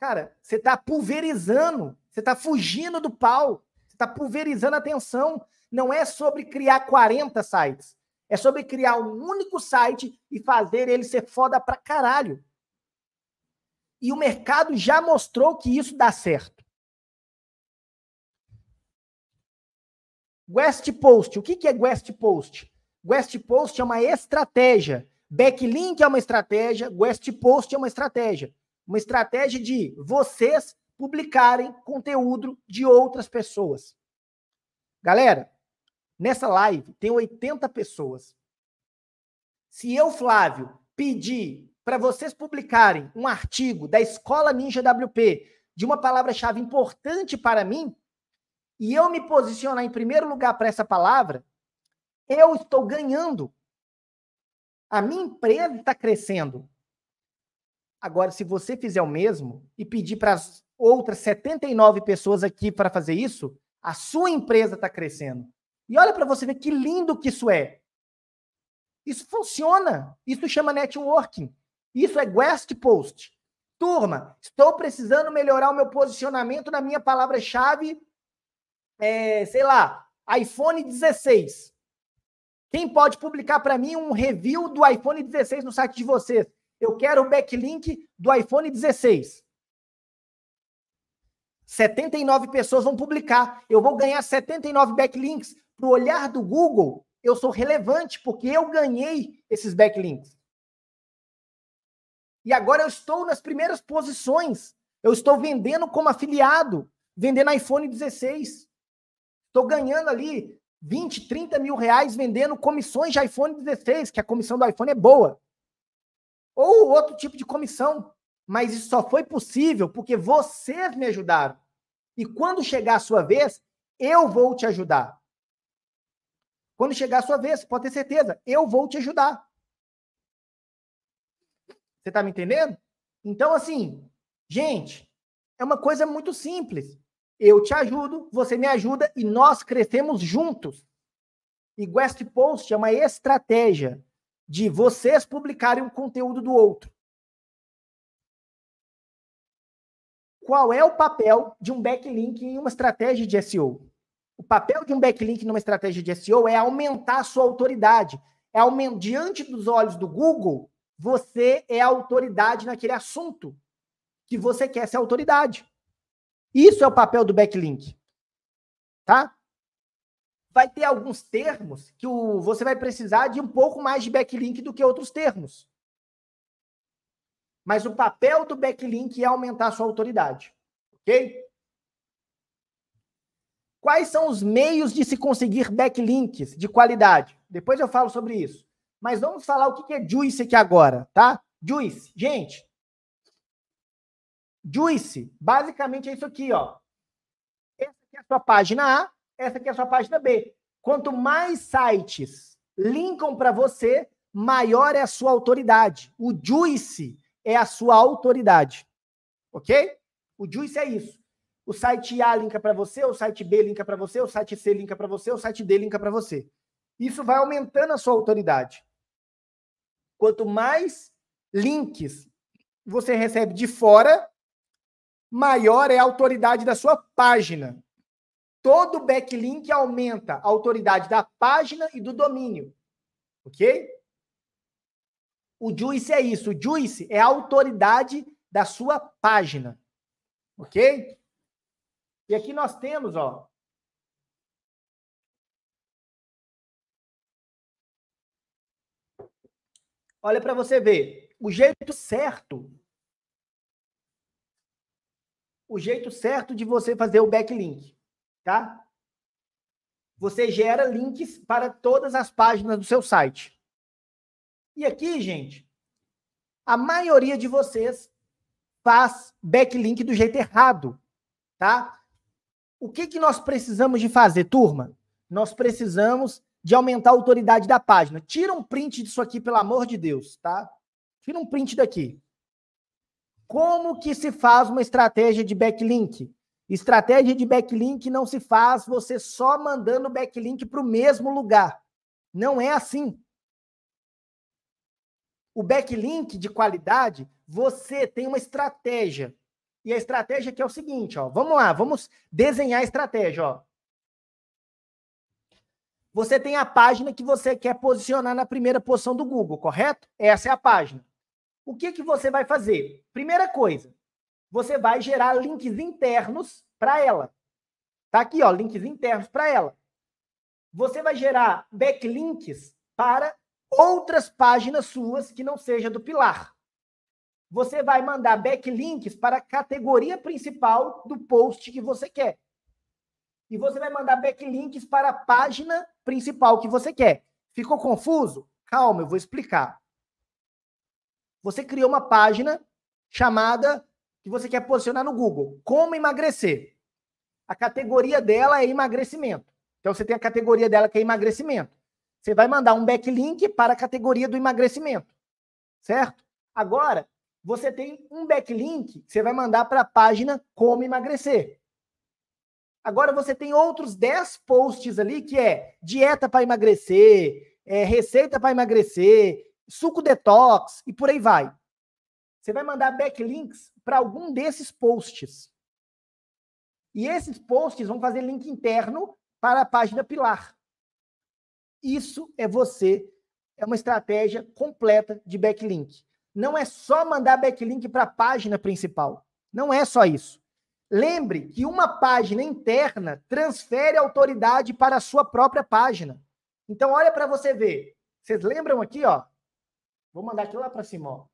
Cara, você tá pulverizando, você tá fugindo do pau, você tá pulverizando a atenção. Não é sobre criar 40 sites. É sobre criar um único site e fazer ele ser foda pra caralho. E o mercado já mostrou que isso dá certo. West Post. O que, que é West Post? West Post é uma estratégia. Backlink é uma estratégia. West Post é uma estratégia. Uma estratégia de vocês publicarem conteúdo de outras pessoas. Galera, nessa live tem 80 pessoas. Se eu, Flávio, pedir para vocês publicarem um artigo da Escola Ninja WP de uma palavra-chave importante para mim, e eu me posicionar em primeiro lugar para essa palavra, eu estou ganhando. A minha empresa está crescendo. Agora, se você fizer o mesmo e pedir para as outras 79 pessoas aqui para fazer isso, a sua empresa está crescendo. E olha para você ver que lindo que isso é. Isso funciona. Isso chama networking. Isso é guest post. Turma, estou precisando melhorar o meu posicionamento na minha palavra-chave é, sei lá, iPhone 16. Quem pode publicar para mim um review do iPhone 16 no site de vocês? Eu quero o backlink do iPhone 16. 79 pessoas vão publicar. Eu vou ganhar 79 backlinks. Para o olhar do Google, eu sou relevante porque eu ganhei esses backlinks. E agora eu estou nas primeiras posições. Eu estou vendendo como afiliado, vendendo iPhone 16. Estou ganhando ali 20, 30 mil reais vendendo comissões de iPhone 16, que a comissão do iPhone é boa. Ou outro tipo de comissão. Mas isso só foi possível porque vocês me ajudaram. E quando chegar a sua vez, eu vou te ajudar. Quando chegar a sua vez, pode ter certeza, eu vou te ajudar. Você está me entendendo? Então, assim, gente, é uma coisa muito simples. Eu te ajudo, você me ajuda e nós crescemos juntos. E West Post é uma estratégia de vocês publicarem um conteúdo do outro. Qual é o papel de um backlink em uma estratégia de SEO? O papel de um backlink numa estratégia de SEO é aumentar a sua autoridade. É aumentar diante dos olhos do Google, você é autoridade naquele assunto que você quer ser autoridade. Isso é o papel do backlink. Tá? Vai ter alguns termos que o, você vai precisar de um pouco mais de backlink do que outros termos. Mas o papel do backlink é aumentar a sua autoridade. Ok? Quais são os meios de se conseguir backlinks de qualidade? Depois eu falo sobre isso. Mas vamos falar o que é Juice aqui agora, tá? Juice, gente, Juice, basicamente é isso aqui, ó. Essa aqui é a sua página A, essa aqui é a sua página B. Quanto mais sites linkam para você, maior é a sua autoridade. O Juice é a sua autoridade. Ok? O Juice é isso. O site A linka para você, o site B linka para você, o site C linka para você, o site D linka para você. Isso vai aumentando a sua autoridade. Quanto mais links você recebe de fora, maior é a autoridade da sua página. Todo backlink aumenta a autoridade da página e do domínio. Ok? O juice é isso. O juice é a autoridade da sua página. Ok? E aqui nós temos, ó. Olha para você ver. O jeito certo o jeito certo de você fazer o backlink, tá? Você gera links para todas as páginas do seu site. E aqui, gente, a maioria de vocês faz backlink do jeito errado, tá? O que, que nós precisamos de fazer, turma? Nós precisamos de aumentar a autoridade da página. Tira um print disso aqui, pelo amor de Deus, tá? Tira um print daqui. Como que se faz uma estratégia de backlink? Estratégia de backlink não se faz você só mandando backlink para o mesmo lugar. Não é assim. O backlink de qualidade, você tem uma estratégia. E a estratégia que é o seguinte, ó, vamos lá, vamos desenhar a estratégia, ó. Você tem a página que você quer posicionar na primeira posição do Google, correto? Essa é a página o que, que você vai fazer? Primeira coisa, você vai gerar links internos para ela. Tá aqui, ó, links internos para ela. Você vai gerar backlinks para outras páginas suas que não seja do pilar. Você vai mandar backlinks para a categoria principal do post que você quer. E você vai mandar backlinks para a página principal que você quer. Ficou confuso? Calma, eu vou explicar. Você criou uma página chamada que você quer posicionar no Google, como emagrecer. A categoria dela é emagrecimento. Então você tem a categoria dela que é emagrecimento. Você vai mandar um backlink para a categoria do emagrecimento. Certo? Agora, você tem um backlink você vai mandar para a página como emagrecer. Agora você tem outros 10 posts ali que é dieta para emagrecer, é, receita para emagrecer, suco detox e por aí vai. Você vai mandar backlinks para algum desses posts. E esses posts vão fazer link interno para a página pilar. Isso é você, é uma estratégia completa de backlink. Não é só mandar backlink para a página principal. Não é só isso. Lembre que uma página interna transfere autoridade para a sua própria página. Então, olha para você ver. Vocês lembram aqui, ó? Vou mandar aqui lá para cima, ó.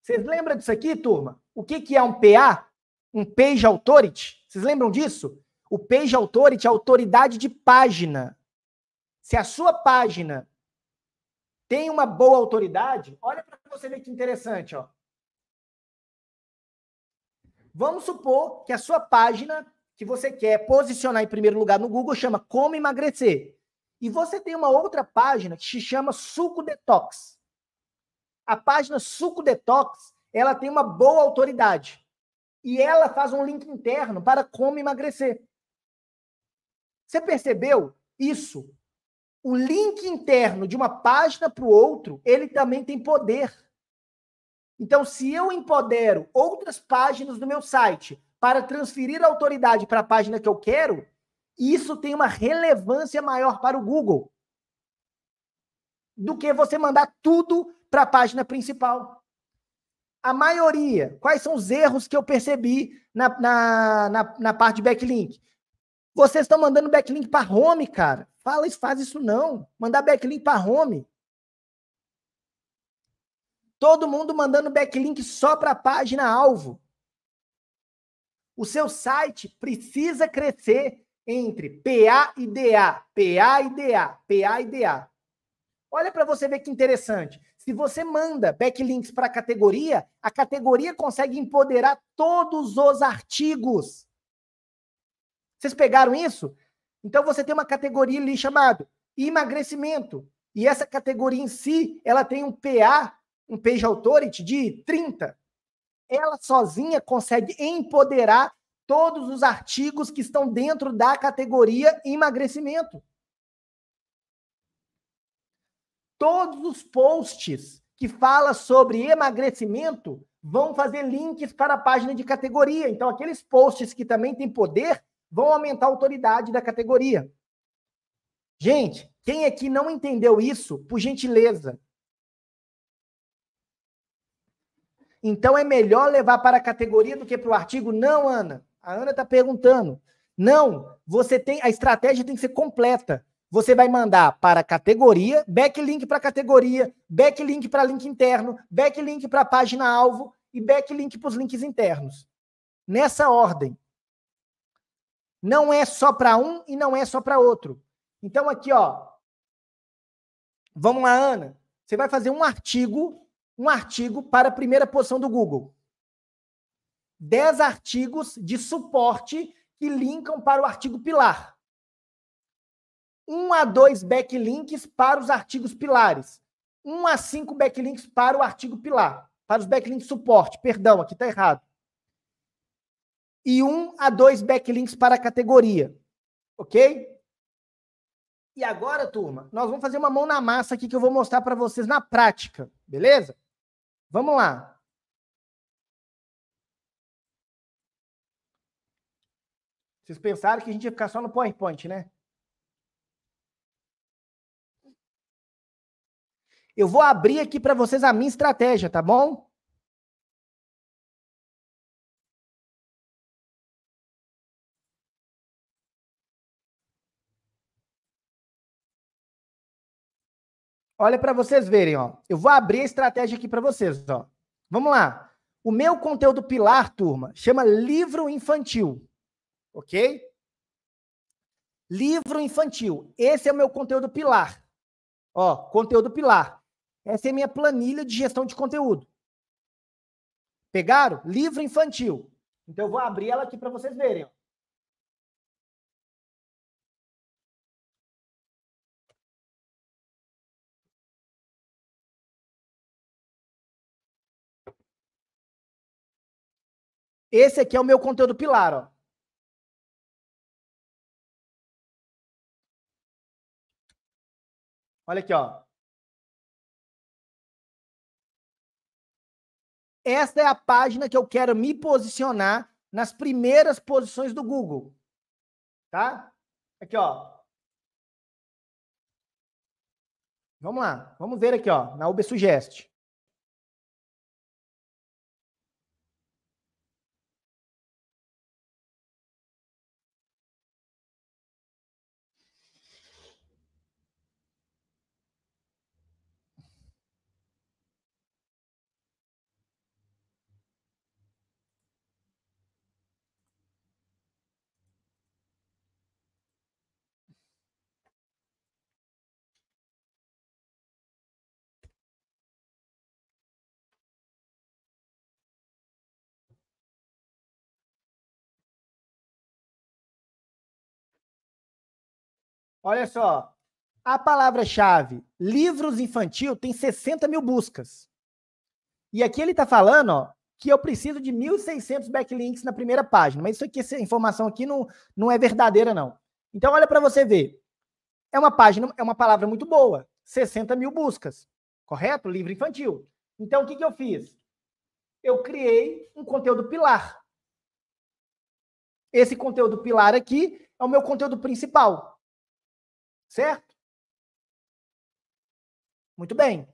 Vocês lembram disso aqui, turma? O que, que é um PA? Um Page Authority? Vocês lembram disso? O Page Authority é autoridade de página. Se a sua página tem uma boa autoridade, olha para você ver que interessante, ó. Vamos supor que a sua página que você quer posicionar em primeiro lugar no Google chama Como Emagrecer. E você tem uma outra página que se chama Suco Detox. A página Suco Detox, ela tem uma boa autoridade. E ela faz um link interno para como emagrecer. Você percebeu isso? O link interno de uma página para o outro, ele também tem poder. Então, se eu empodero outras páginas do meu site para transferir a autoridade para a página que eu quero, isso tem uma relevância maior para o Google do que você mandar tudo para a página principal. A maioria, quais são os erros que eu percebi na, na, na, na parte de backlink? Vocês estão mandando backlink para home, cara. Fala isso, faz isso não. Mandar backlink para home. Todo mundo mandando backlink só para a página alvo. O seu site precisa crescer entre PA e DA, PA e DA, PA e DA. Olha para você ver que interessante. Se você manda backlinks para a categoria, a categoria consegue empoderar todos os artigos. Vocês pegaram isso? Então você tem uma categoria ali chamada emagrecimento. E essa categoria em si, ela tem um PA, um Page Authority de 30. Ela sozinha consegue empoderar todos os artigos que estão dentro da categoria emagrecimento. Todos os posts que falam sobre emagrecimento vão fazer links para a página de categoria. Então, aqueles posts que também têm poder vão aumentar a autoridade da categoria. Gente, quem aqui não entendeu isso, por gentileza, Então é melhor levar para a categoria do que para o artigo? Não, Ana. A Ana está perguntando. Não, você tem a estratégia tem que ser completa. Você vai mandar para categoria, backlink para categoria, backlink para link interno, backlink para página alvo e backlink para os links internos. Nessa ordem. Não é só para um e não é só para outro. Então aqui, ó. Vamos lá, Ana. Você vai fazer um artigo, um artigo para a primeira posição do Google. 10 artigos de suporte que linkam para o artigo pilar. Um a dois backlinks para os artigos pilares. Um a cinco backlinks para o artigo pilar. Para os backlinks suporte, perdão, aqui está errado. E um a dois backlinks para a categoria. Ok? E agora, turma, nós vamos fazer uma mão na massa aqui que eu vou mostrar para vocês na prática, beleza? Vamos lá. Vocês pensaram que a gente ia ficar só no PowerPoint, né? Eu vou abrir aqui para vocês a minha estratégia, tá bom? Olha para vocês verem, ó. Eu vou abrir a estratégia aqui para vocês, ó. Vamos lá. O meu conteúdo pilar, turma, chama livro infantil ok? Livro infantil. Esse é o meu conteúdo pilar. Ó, conteúdo pilar. Essa é a minha planilha de gestão de conteúdo. Pegaram? Livro infantil. Então eu vou abrir ela aqui para vocês verem. Esse aqui é o meu conteúdo pilar, ó. Olha aqui, ó. Esta é a página que eu quero me posicionar nas primeiras posições do Google. Tá? Aqui, ó. Vamos lá. Vamos ver aqui, ó, na UBSugest. Olha só. A palavra-chave livros infantil tem 60 mil buscas. E aqui ele está falando ó, que eu preciso de 1.600 backlinks na primeira página. Mas isso aqui, essa informação aqui não, não é verdadeira, não. Então, olha para você ver. É uma página, é uma palavra muito boa. 60 mil buscas, correto? Livro infantil. Então, o que, que eu fiz? Eu criei um conteúdo pilar. Esse conteúdo pilar aqui é o meu conteúdo principal. Certo? Muito bem.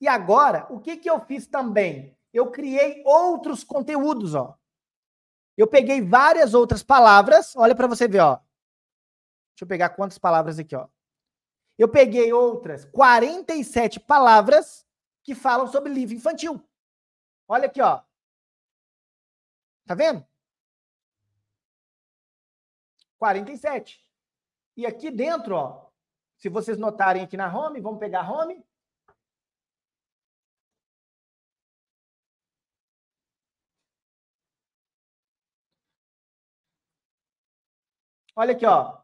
E agora, o que, que eu fiz também? Eu criei outros conteúdos, ó. Eu peguei várias outras palavras, olha para você ver, ó. Deixa eu pegar quantas palavras aqui, ó. Eu peguei outras 47 palavras que falam sobre livro infantil. Olha aqui, ó. Tá vendo? 47. E aqui dentro, ó, se vocês notarem aqui na home, vamos pegar home. Olha aqui, ó.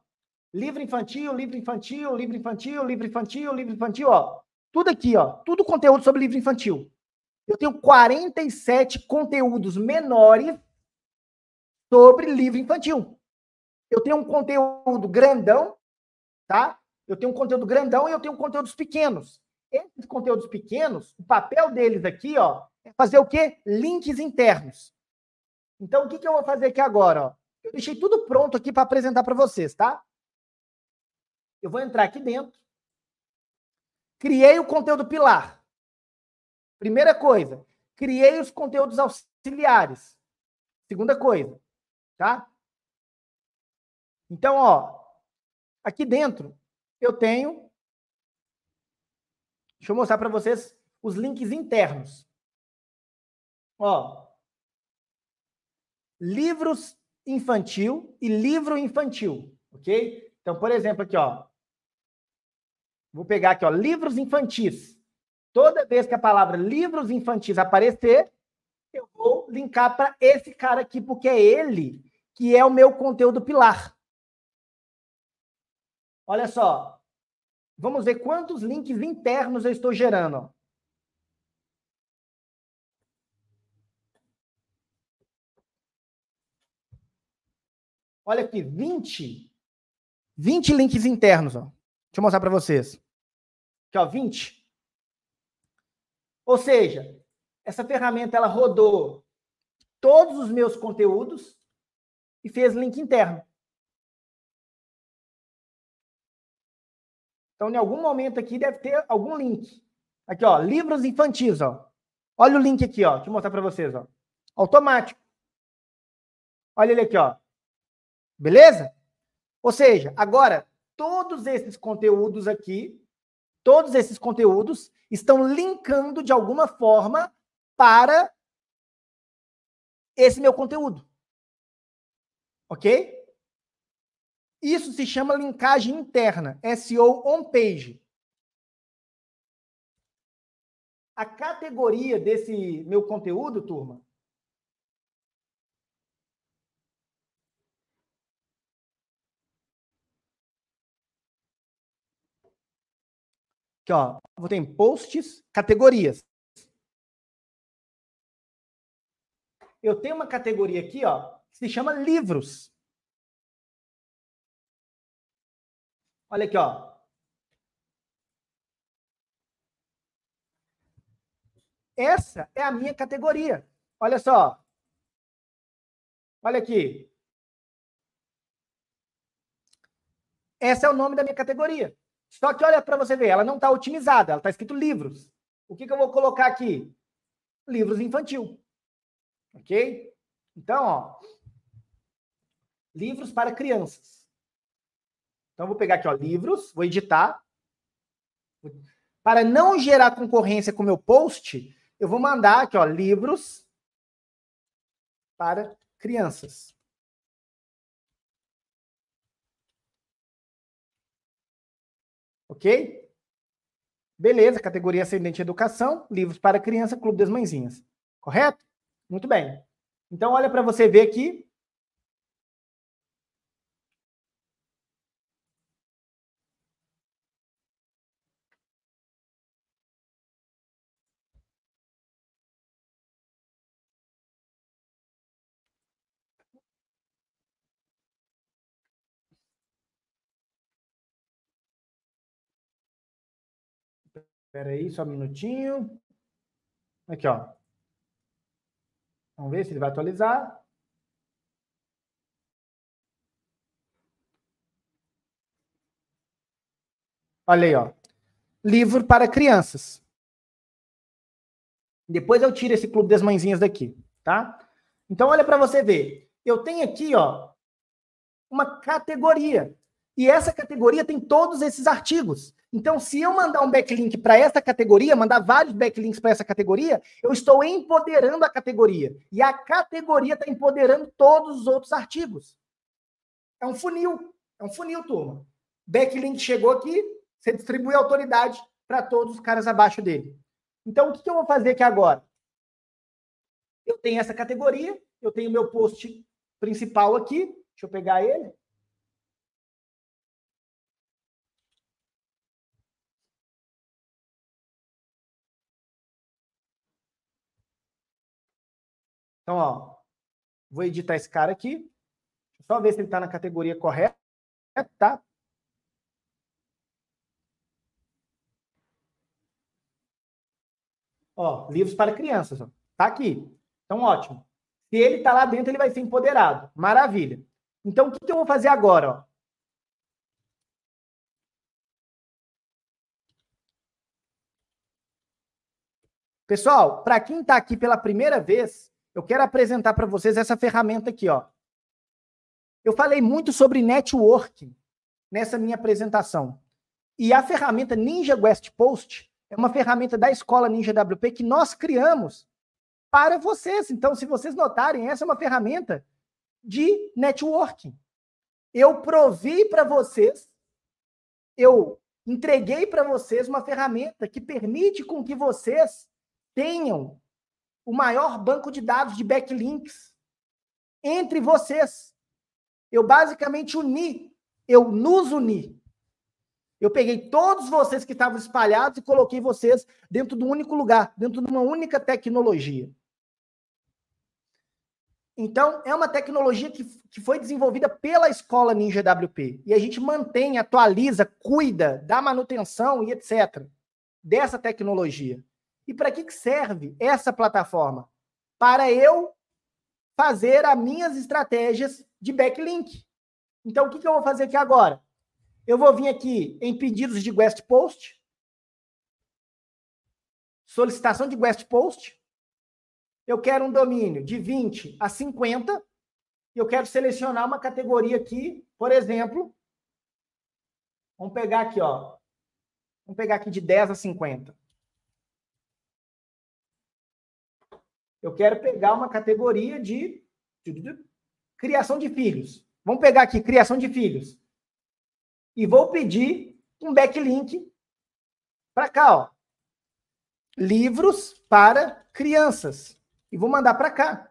Livro infantil, livro infantil, livro infantil, livro infantil, livro infantil, ó. Tudo aqui, ó. Tudo conteúdo sobre livro infantil. Eu tenho 47 conteúdos menores sobre livro infantil. Eu tenho um conteúdo grandão, tá? Eu tenho um conteúdo grandão e eu tenho conteúdos pequenos. Esses conteúdos pequenos, o papel deles aqui, ó, é fazer o quê? Links internos. Então, o que, que eu vou fazer aqui agora? Ó? Eu deixei tudo pronto aqui para apresentar para vocês, tá? Eu vou entrar aqui dentro. Criei o conteúdo pilar. Primeira coisa, criei os conteúdos auxiliares. Segunda coisa, tá? Então, ó, aqui dentro eu tenho. Deixa eu mostrar para vocês os links internos. Ó. Livros infantil e livro infantil, ok? Então, por exemplo, aqui, ó. Vou pegar aqui, ó, livros infantis. Toda vez que a palavra livros infantis aparecer, eu vou linkar para esse cara aqui, porque é ele que é o meu conteúdo pilar. Olha só. Vamos ver quantos links internos eu estou gerando. Olha aqui, 20. 20 links internos. Ó. Deixa eu mostrar para vocês. Aqui, ó, 20. Ou seja, essa ferramenta ela rodou todos os meus conteúdos e fez link interno. Então, em algum momento aqui deve ter algum link. Aqui, ó, livros infantis, ó. Olha o link aqui, ó. Deixa eu mostrar para vocês, ó. Automático. Olha ele aqui, ó. Beleza? Ou seja, agora todos esses conteúdos aqui, todos esses conteúdos estão linkando de alguma forma para esse meu conteúdo. OK? Isso se chama linkagem interna, SEO on-page. A categoria desse meu conteúdo, turma, Aqui, ó, vou ter posts, categorias. Eu tenho uma categoria aqui, ó, que se chama livros. Olha aqui, ó. Essa é a minha categoria. Olha só. Olha aqui. Esse é o nome da minha categoria. Só que olha para você ver, ela não está otimizada, ela está escrito livros. O que, que eu vou colocar aqui? Livros infantil. Ok? Então, ó, livros para crianças. Então, vou pegar aqui, ó, livros, vou editar. Para não gerar concorrência com o meu post, eu vou mandar aqui, ó, livros para crianças. Ok? Beleza, categoria ascendente educação, livros para criança, clube das mãezinhas. Correto? Muito bem. Então, olha para você ver aqui Espera aí, só um minutinho. Aqui, ó. Vamos ver se ele vai atualizar. Olha aí, ó. Livro para crianças. Depois eu tiro esse clube das mãezinhas daqui, tá? Então olha para você ver. Eu tenho aqui, ó, uma categoria. E essa categoria tem todos esses artigos. Então, se eu mandar um backlink para essa categoria, mandar vários backlinks para essa categoria, eu estou empoderando a categoria. E a categoria está empoderando todos os outros artigos. É um funil. É um funil, turma. Backlink chegou aqui, você distribui autoridade para todos os caras abaixo dele. Então, o que eu vou fazer aqui agora? Eu tenho essa categoria, eu tenho meu post principal aqui. Deixa eu pegar ele. Então, ó, vou editar esse cara aqui. Só ver se ele está na categoria correta, tá? Ó, livros para crianças, ó. Tá aqui. Então, ótimo. Se ele está lá dentro, ele vai ser empoderado. Maravilha. Então, o que, que eu vou fazer agora, ó? Pessoal, para quem está aqui pela primeira vez, eu quero apresentar para vocês essa ferramenta aqui, ó. Eu falei muito sobre networking nessa minha apresentação. E a ferramenta Ninja West Post é uma ferramenta da escola Ninja WP que nós criamos para vocês. Então, se vocês notarem, essa é uma ferramenta de networking. Eu provi para vocês, eu entreguei para vocês uma ferramenta que permite com que vocês tenham o maior banco de dados de backlinks entre vocês. Eu basicamente uni, eu nos uni. Eu peguei todos vocês que estavam espalhados e coloquei vocês dentro de um único lugar, dentro de uma única tecnologia. Então, é uma tecnologia que, que foi desenvolvida pela escola Ninja WP. E a gente mantém, atualiza, cuida, dá manutenção e etc. dessa tecnologia. E para que, serve essa plataforma? Para eu fazer as minhas estratégias de backlink. Então, o que, que eu vou fazer aqui agora? Eu vou vir aqui em pedidos de guest post, solicitação de guest post. Eu quero um domínio de 20 a 50 e eu quero selecionar uma categoria aqui, por exemplo, vamos pegar aqui, ó. Vamos pegar aqui de 10 a 50. Eu quero pegar uma categoria de criação de filhos. Vamos pegar aqui criação de filhos. E vou pedir um backlink para cá, ó. Livros para crianças. E vou mandar para cá.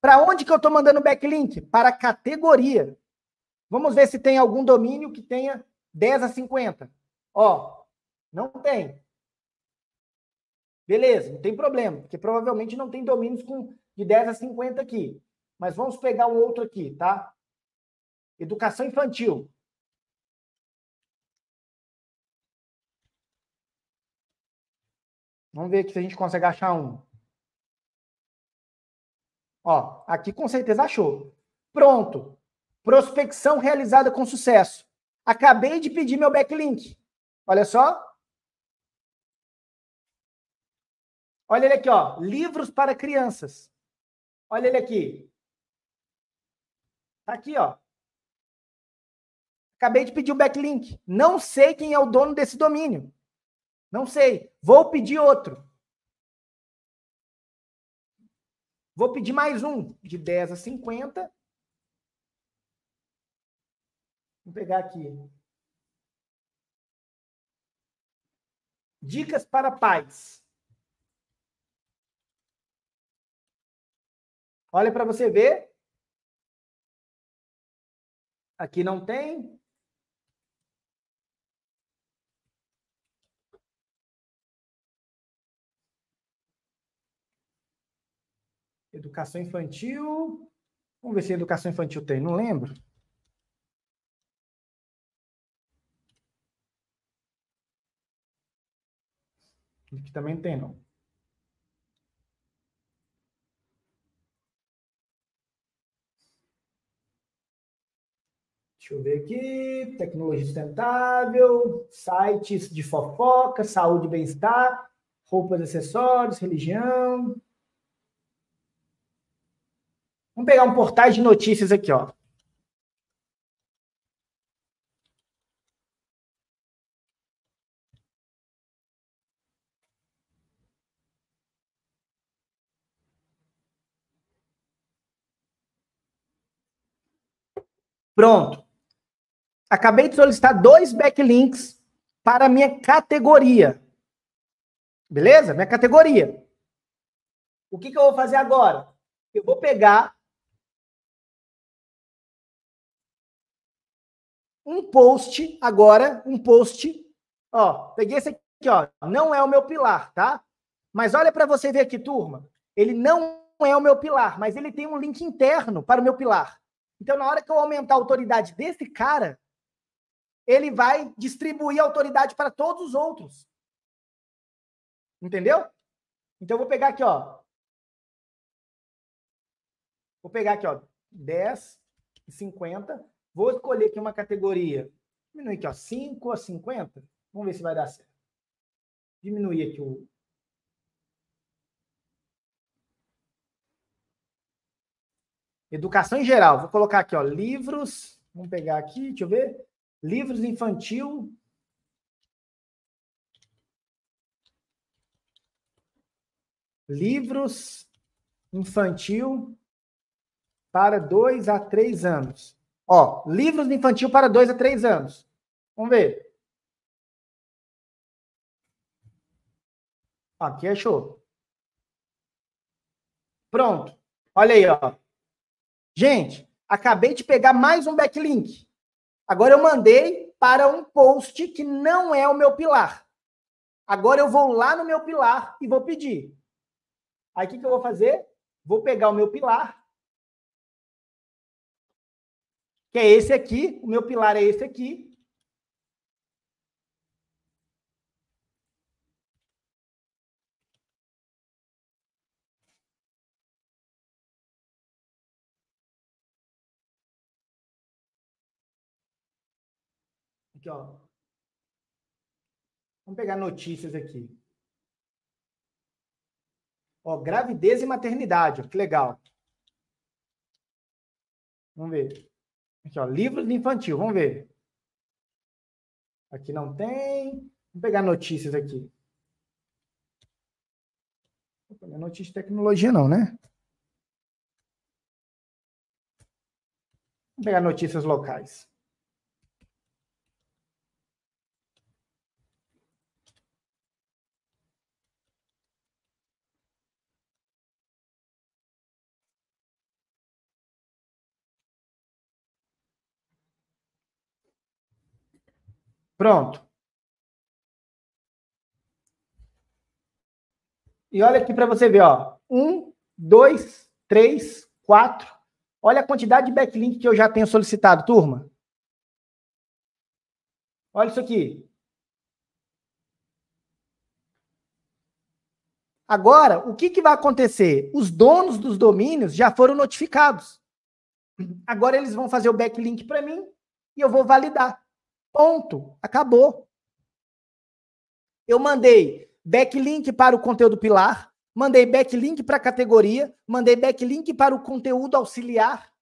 Para onde que eu estou mandando o backlink? Para a categoria. Vamos ver se tem algum domínio que tenha 10 a 50. Ó, não tem. Beleza, não tem problema, porque provavelmente não tem domínios com de 10 a 50 aqui. Mas vamos pegar um outro aqui, tá? Educação infantil. Vamos ver aqui se a gente consegue achar um. Ó, aqui com certeza achou. Pronto. Prospecção realizada com sucesso. Acabei de pedir meu backlink. Olha só, Olha ele aqui, ó, livros para crianças. Olha ele aqui. Tá aqui, ó. Acabei de pedir o backlink. Não sei quem é o dono desse domínio. Não sei. Vou pedir outro. Vou pedir mais um, de 10 a 50. Vou pegar aqui. Dicas para pais. Olha para você ver. Aqui não tem. Educação infantil. Vamos ver se educação infantil tem, não lembro. Que também tem, não. Deixa eu ver aqui. Tecnologia sustentável, sites de fofoca, saúde e bem-estar, roupas, acessórios, religião. Vamos pegar um portal de notícias aqui, ó. Pronto. Acabei de solicitar dois backlinks para a minha categoria. Beleza? Minha categoria. O que, que eu vou fazer agora? Eu vou pegar um post agora, um post. Ó, peguei esse aqui, ó. Não é o meu pilar, tá? Mas olha para você ver aqui, turma. Ele não é o meu pilar, mas ele tem um link interno para o meu pilar. Então, na hora que eu aumentar a autoridade desse cara, ele vai distribuir autoridade para todos os outros. Entendeu? Então eu vou pegar aqui, ó. Vou pegar aqui, ó, 10 e 50. Vou escolher aqui uma categoria. Diminuir aqui, ó, 5 a 50. Vamos ver se vai dar certo. Diminuir aqui o Educação em geral. Vou colocar aqui, ó, livros. Vamos pegar aqui, deixa eu ver. Livros infantil. Livros infantil para 2 a 3 anos. Ó, livros infantil para 2 a 3 anos. Vamos ver. Aqui achou. Pronto. Olha aí, ó. Gente, acabei de pegar mais um backlink. Agora eu mandei para um post que não é o meu pilar. Agora eu vou lá no meu pilar e vou pedir. Aí o que, que eu vou fazer? Vou pegar o meu pilar, que é esse aqui, o meu pilar é esse aqui. Aqui, ó. Vamos pegar notícias aqui. Ó, gravidez e maternidade, ó, que legal. Vamos ver. Aqui, ó, livros de infantil, vamos ver. Aqui não tem. Vamos pegar notícias aqui. Não é notícia de tecnologia, não, né? Vamos pegar notícias locais. Pronto. E olha aqui para você ver, ó. Um, dois, três, quatro. Olha a quantidade de backlink que eu já tenho solicitado, turma. Olha isso aqui. Agora, o que, que vai acontecer? Os donos dos domínios já foram notificados. Agora eles vão fazer o backlink para mim e eu vou validar. Ponto. Acabou. Eu mandei backlink para o conteúdo pilar, mandei backlink para a categoria, mandei backlink para o conteúdo auxiliar.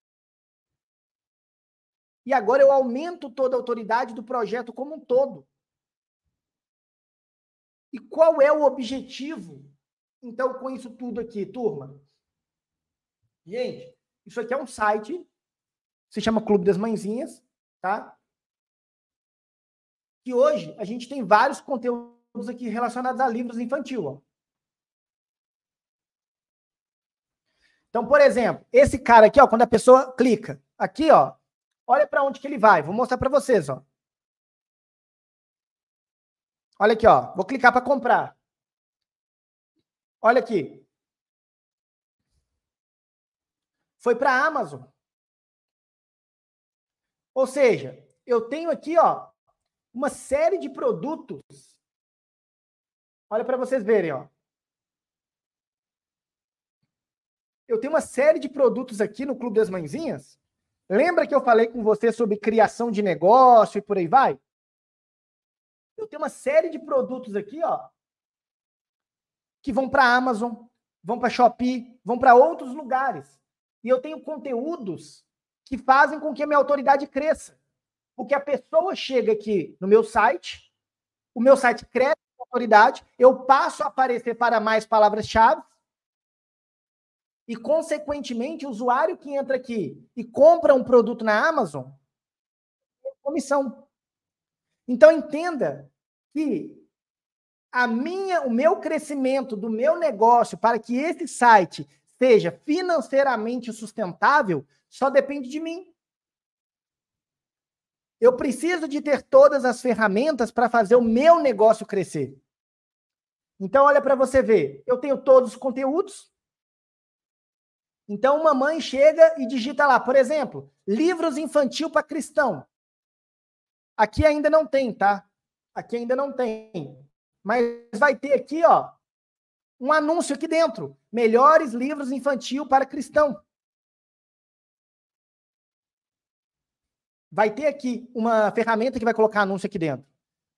E agora eu aumento toda a autoridade do projeto como um todo. E qual é o objetivo? Então, com isso tudo aqui, turma. Gente, isso aqui é um site, se chama Clube das Mãezinhas, tá? que hoje a gente tem vários conteúdos aqui relacionados a livros infantil. Ó. Então, por exemplo, esse cara aqui, ó, quando a pessoa clica aqui, ó, olha para onde que ele vai. Vou mostrar para vocês, ó. Olha aqui, ó. Vou clicar para comprar. Olha aqui. Foi para a Amazon. Ou seja, eu tenho aqui, ó, uma série de produtos. Olha para vocês verem, ó. Eu tenho uma série de produtos aqui no Clube das Mãezinhas. Lembra que eu falei com você sobre criação de negócio e por aí vai? Eu tenho uma série de produtos aqui, ó, que vão para a Amazon, vão para Shopee, vão para outros lugares. E eu tenho conteúdos que fazem com que a minha autoridade cresça. Porque a pessoa chega aqui no meu site, o meu site cresce com autoridade, eu passo a aparecer para mais palavras-chave, e, consequentemente, o usuário que entra aqui e compra um produto na Amazon, comissão. Então, entenda que a minha, o meu crescimento do meu negócio para que esse site seja financeiramente sustentável só depende de mim. Eu preciso de ter todas as ferramentas para fazer o meu negócio crescer. Então, olha para você ver. Eu tenho todos os conteúdos. Então, uma mãe chega e digita lá, por exemplo, livros infantil para cristão. Aqui ainda não tem, tá? Aqui ainda não tem. Mas vai ter aqui, ó, um anúncio aqui dentro. Melhores livros infantil para cristão. vai ter aqui uma ferramenta que vai colocar anúncio aqui dentro.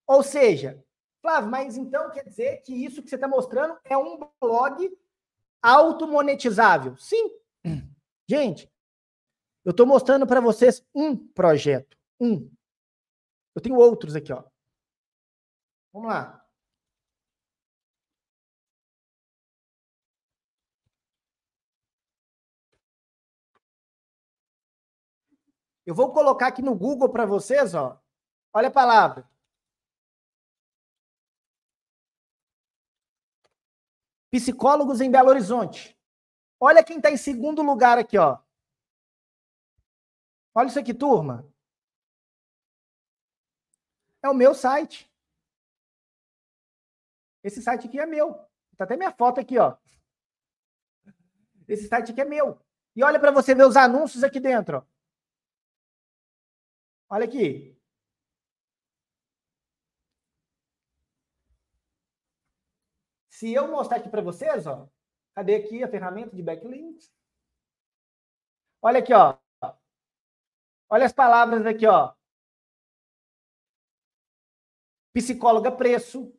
Ou seja, Flávio, mas então quer dizer que isso que você está mostrando é um blog automonetizável? Sim. Gente, eu estou mostrando para vocês um projeto. Um. Eu tenho outros aqui, ó. Vamos lá. Eu vou colocar aqui no Google para vocês, ó. Olha a palavra. Psicólogos em Belo Horizonte. Olha quem está em segundo lugar aqui, ó. Olha isso aqui, turma. É o meu site. Esse site aqui é meu. Tá até minha foto aqui, ó. Esse site aqui é meu. E olha para você ver os anúncios aqui dentro, ó. Olha aqui. Se eu mostrar aqui para vocês, ó, cadê aqui a ferramenta de backlinks? Olha aqui, ó. Olha as palavras aqui, ó. Psicóloga preço,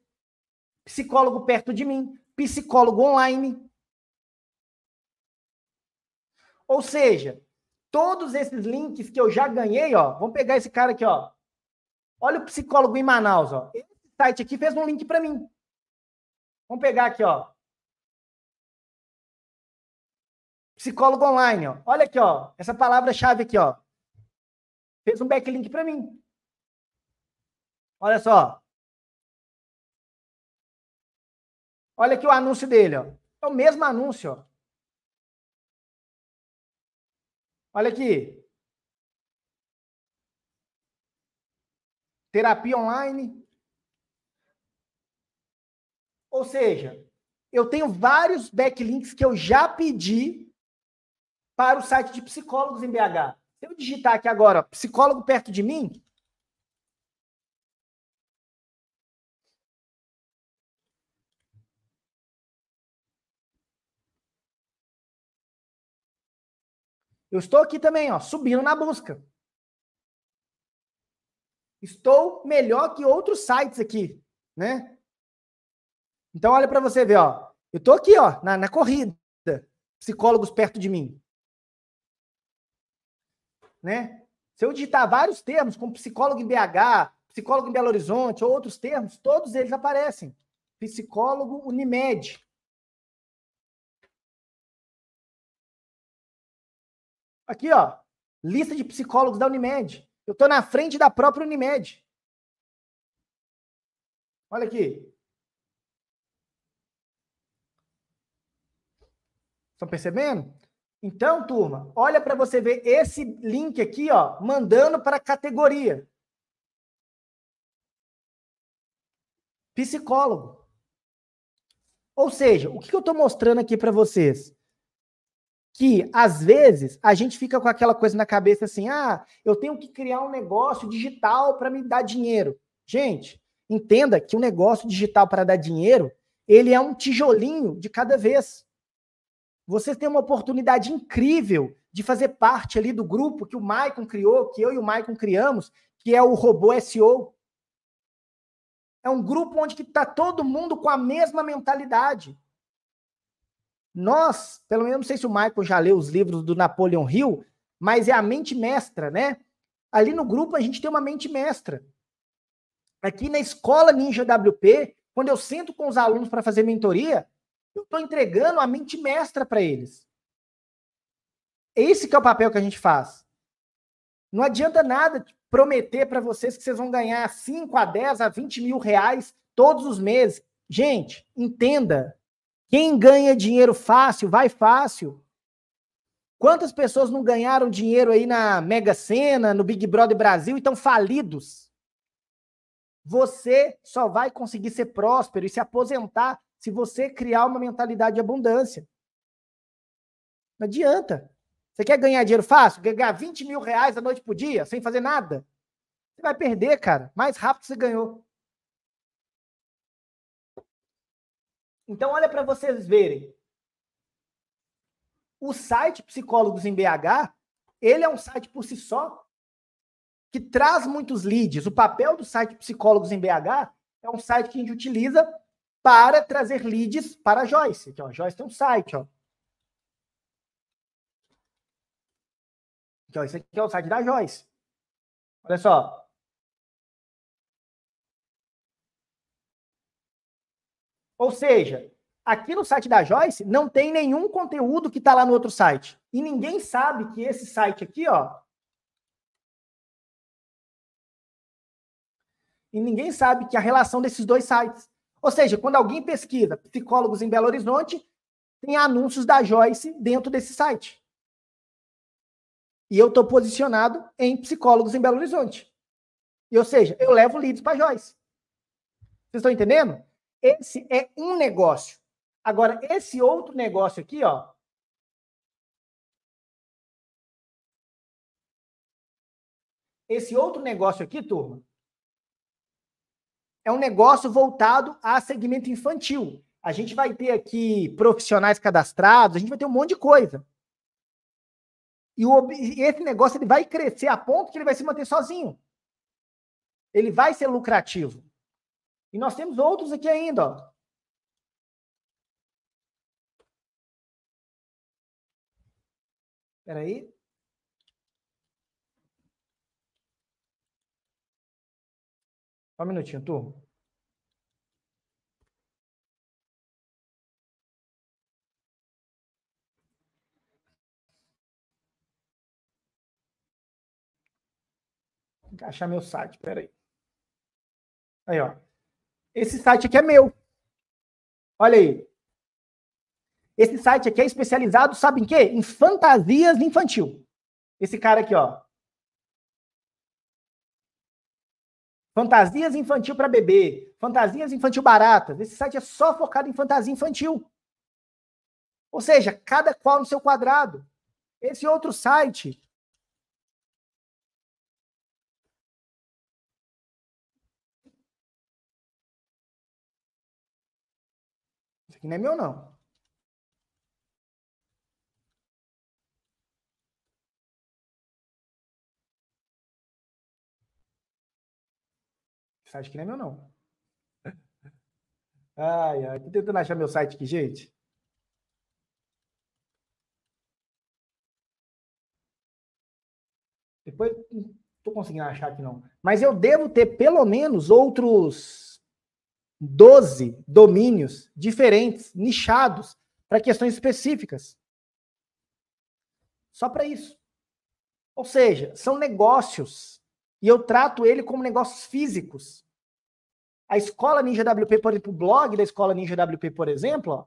psicólogo perto de mim, psicólogo online. Ou seja, Todos esses links que eu já ganhei, ó, vamos pegar esse cara aqui, ó. Olha o psicólogo em Manaus, ó. Esse site aqui fez um link para mim. Vamos pegar aqui, ó. Psicólogo online, ó. Olha aqui, ó. Essa palavra-chave aqui, ó. Fez um backlink para mim. Olha só. Olha aqui o anúncio dele, ó. É o mesmo anúncio, ó. Olha aqui. Terapia online. Ou seja, eu tenho vários backlinks que eu já pedi para o site de psicólogos em BH. Se eu digitar aqui agora, psicólogo perto de mim, Eu estou aqui também, ó, subindo na busca. Estou melhor que outros sites aqui, né? Então olha para você ver, ó. Eu estou aqui, ó, na, na corrida. Psicólogos perto de mim. Né? Se eu digitar vários termos, como psicólogo em BH, psicólogo em Belo Horizonte, ou outros termos, todos eles aparecem. Psicólogo Unimed. Aqui, ó. Lista de psicólogos da Unimed. Eu estou na frente da própria Unimed. Olha aqui. Estão percebendo? Então, turma, olha para você ver esse link aqui, ó, mandando para a categoria. Psicólogo. Ou seja, o que eu estou mostrando aqui para vocês? que às vezes a gente fica com aquela coisa na cabeça assim: ah, eu tenho que criar um negócio digital para me dar dinheiro. Gente, entenda que o um negócio digital para dar dinheiro, ele é um tijolinho de cada vez. Você tem uma oportunidade incrível de fazer parte ali do grupo que o Maicon criou, que eu e o Maicon criamos, que é o Robô SEO. É um grupo onde está todo mundo com a mesma mentalidade. Nós, pelo menos não sei se o Michael já leu os livros do Napoleon Hill, mas é a mente mestra, né? Ali no grupo a gente tem uma mente mestra. Aqui na escola Ninja WP, quando eu sento com os alunos para fazer mentoria, eu estou entregando a mente mestra para eles. Esse que é o papel que a gente faz. Não adianta nada prometer para vocês que vocês vão ganhar 5 a 10 a 20 mil reais todos os meses. Gente, entenda, quem ganha dinheiro fácil, vai fácil. Quantas pessoas não ganharam dinheiro aí na Mega Sena, no Big Brother Brasil e estão falidos? Você só vai conseguir ser próspero e se aposentar se você criar uma mentalidade de abundância. Não adianta. Você quer ganhar dinheiro fácil? Quer ganhar 20 mil reais da noite por dia, sem fazer nada? Você vai perder, cara. Mais rápido você ganhou. Então, olha para vocês verem. O site Psicólogos em BH, ele é um site por si só que traz muitos leads. O papel do site Psicólogos em BH é um site que a gente utiliza para trazer leads para a Joyce. Aqui, a Joyce tem um site, ó. Aqui, esse aqui é o site da Joyce. Olha só. Ou seja, aqui no site da Joyce não tem nenhum conteúdo que está lá no outro site. E ninguém sabe que esse site aqui, ó. E ninguém sabe que a relação desses dois sites. Ou seja, quando alguém pesquisa psicólogos em Belo Horizonte, tem anúncios da Joyce dentro desse site. E eu estou posicionado em psicólogos em Belo Horizonte. E, ou seja, eu levo leads para Joyce. Vocês estão entendendo? Esse é um negócio. Agora, esse outro negócio aqui, ó. Esse outro negócio aqui, turma, é um negócio voltado a segmento infantil. A gente vai ter aqui profissionais cadastrados, a gente vai ter um monte de coisa. E, o, e esse negócio ele vai crescer a ponto que ele vai se manter sozinho. Ele vai ser lucrativo. E nós temos outros aqui ainda, ó. Espera aí. Só um minutinho, turma. encaixar meu site, peraí. Aí, ó. Esse site aqui é meu. Olha aí. Esse site aqui é especializado, sabe em quê? Em fantasias infantil. Esse cara aqui, ó. Fantasias infantil para bebê, fantasias infantil baratas. Esse site é só focado em fantasia infantil. Ou seja, cada qual no seu quadrado. Esse outro site Isso aqui não é meu, não. Esse site aqui não é meu, não. Ai, ai. Tô tentando achar meu site aqui, gente. Depois não tô conseguindo achar aqui, não. Mas eu devo ter pelo menos outros 12 domínios diferentes, nichados, para questões específicas. Só para isso. Ou seja, são negócios. E eu trato ele como negócios físicos. A escola Ninja WP, por exemplo, o blog da escola Ninja WP, por exemplo, ó,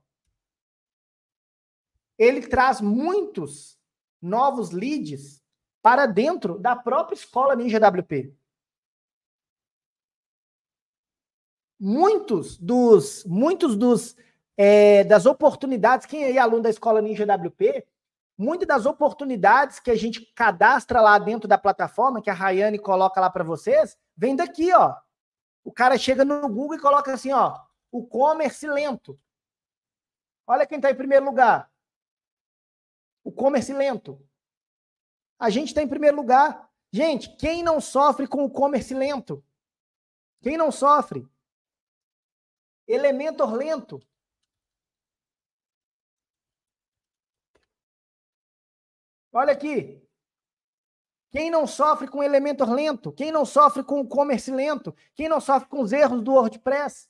ele traz muitos novos leads para dentro da própria escola Ninja WP. muitos dos muitos dos é, das oportunidades, quem é aluno da escola Ninja WP, muitas das oportunidades que a gente cadastra lá dentro da plataforma, que a Rayane coloca lá para vocês, vem daqui, ó. O cara chega no Google e coloca assim, ó, o comércio lento. Olha quem está em primeiro lugar. O comércio lento. A gente está em primeiro lugar. Gente, quem não sofre com o comércio lento? Quem não sofre? Elementor lento. Olha aqui. Quem não sofre com Elementor lento? Quem não sofre com o commerce lento? Quem não sofre com os erros do WordPress?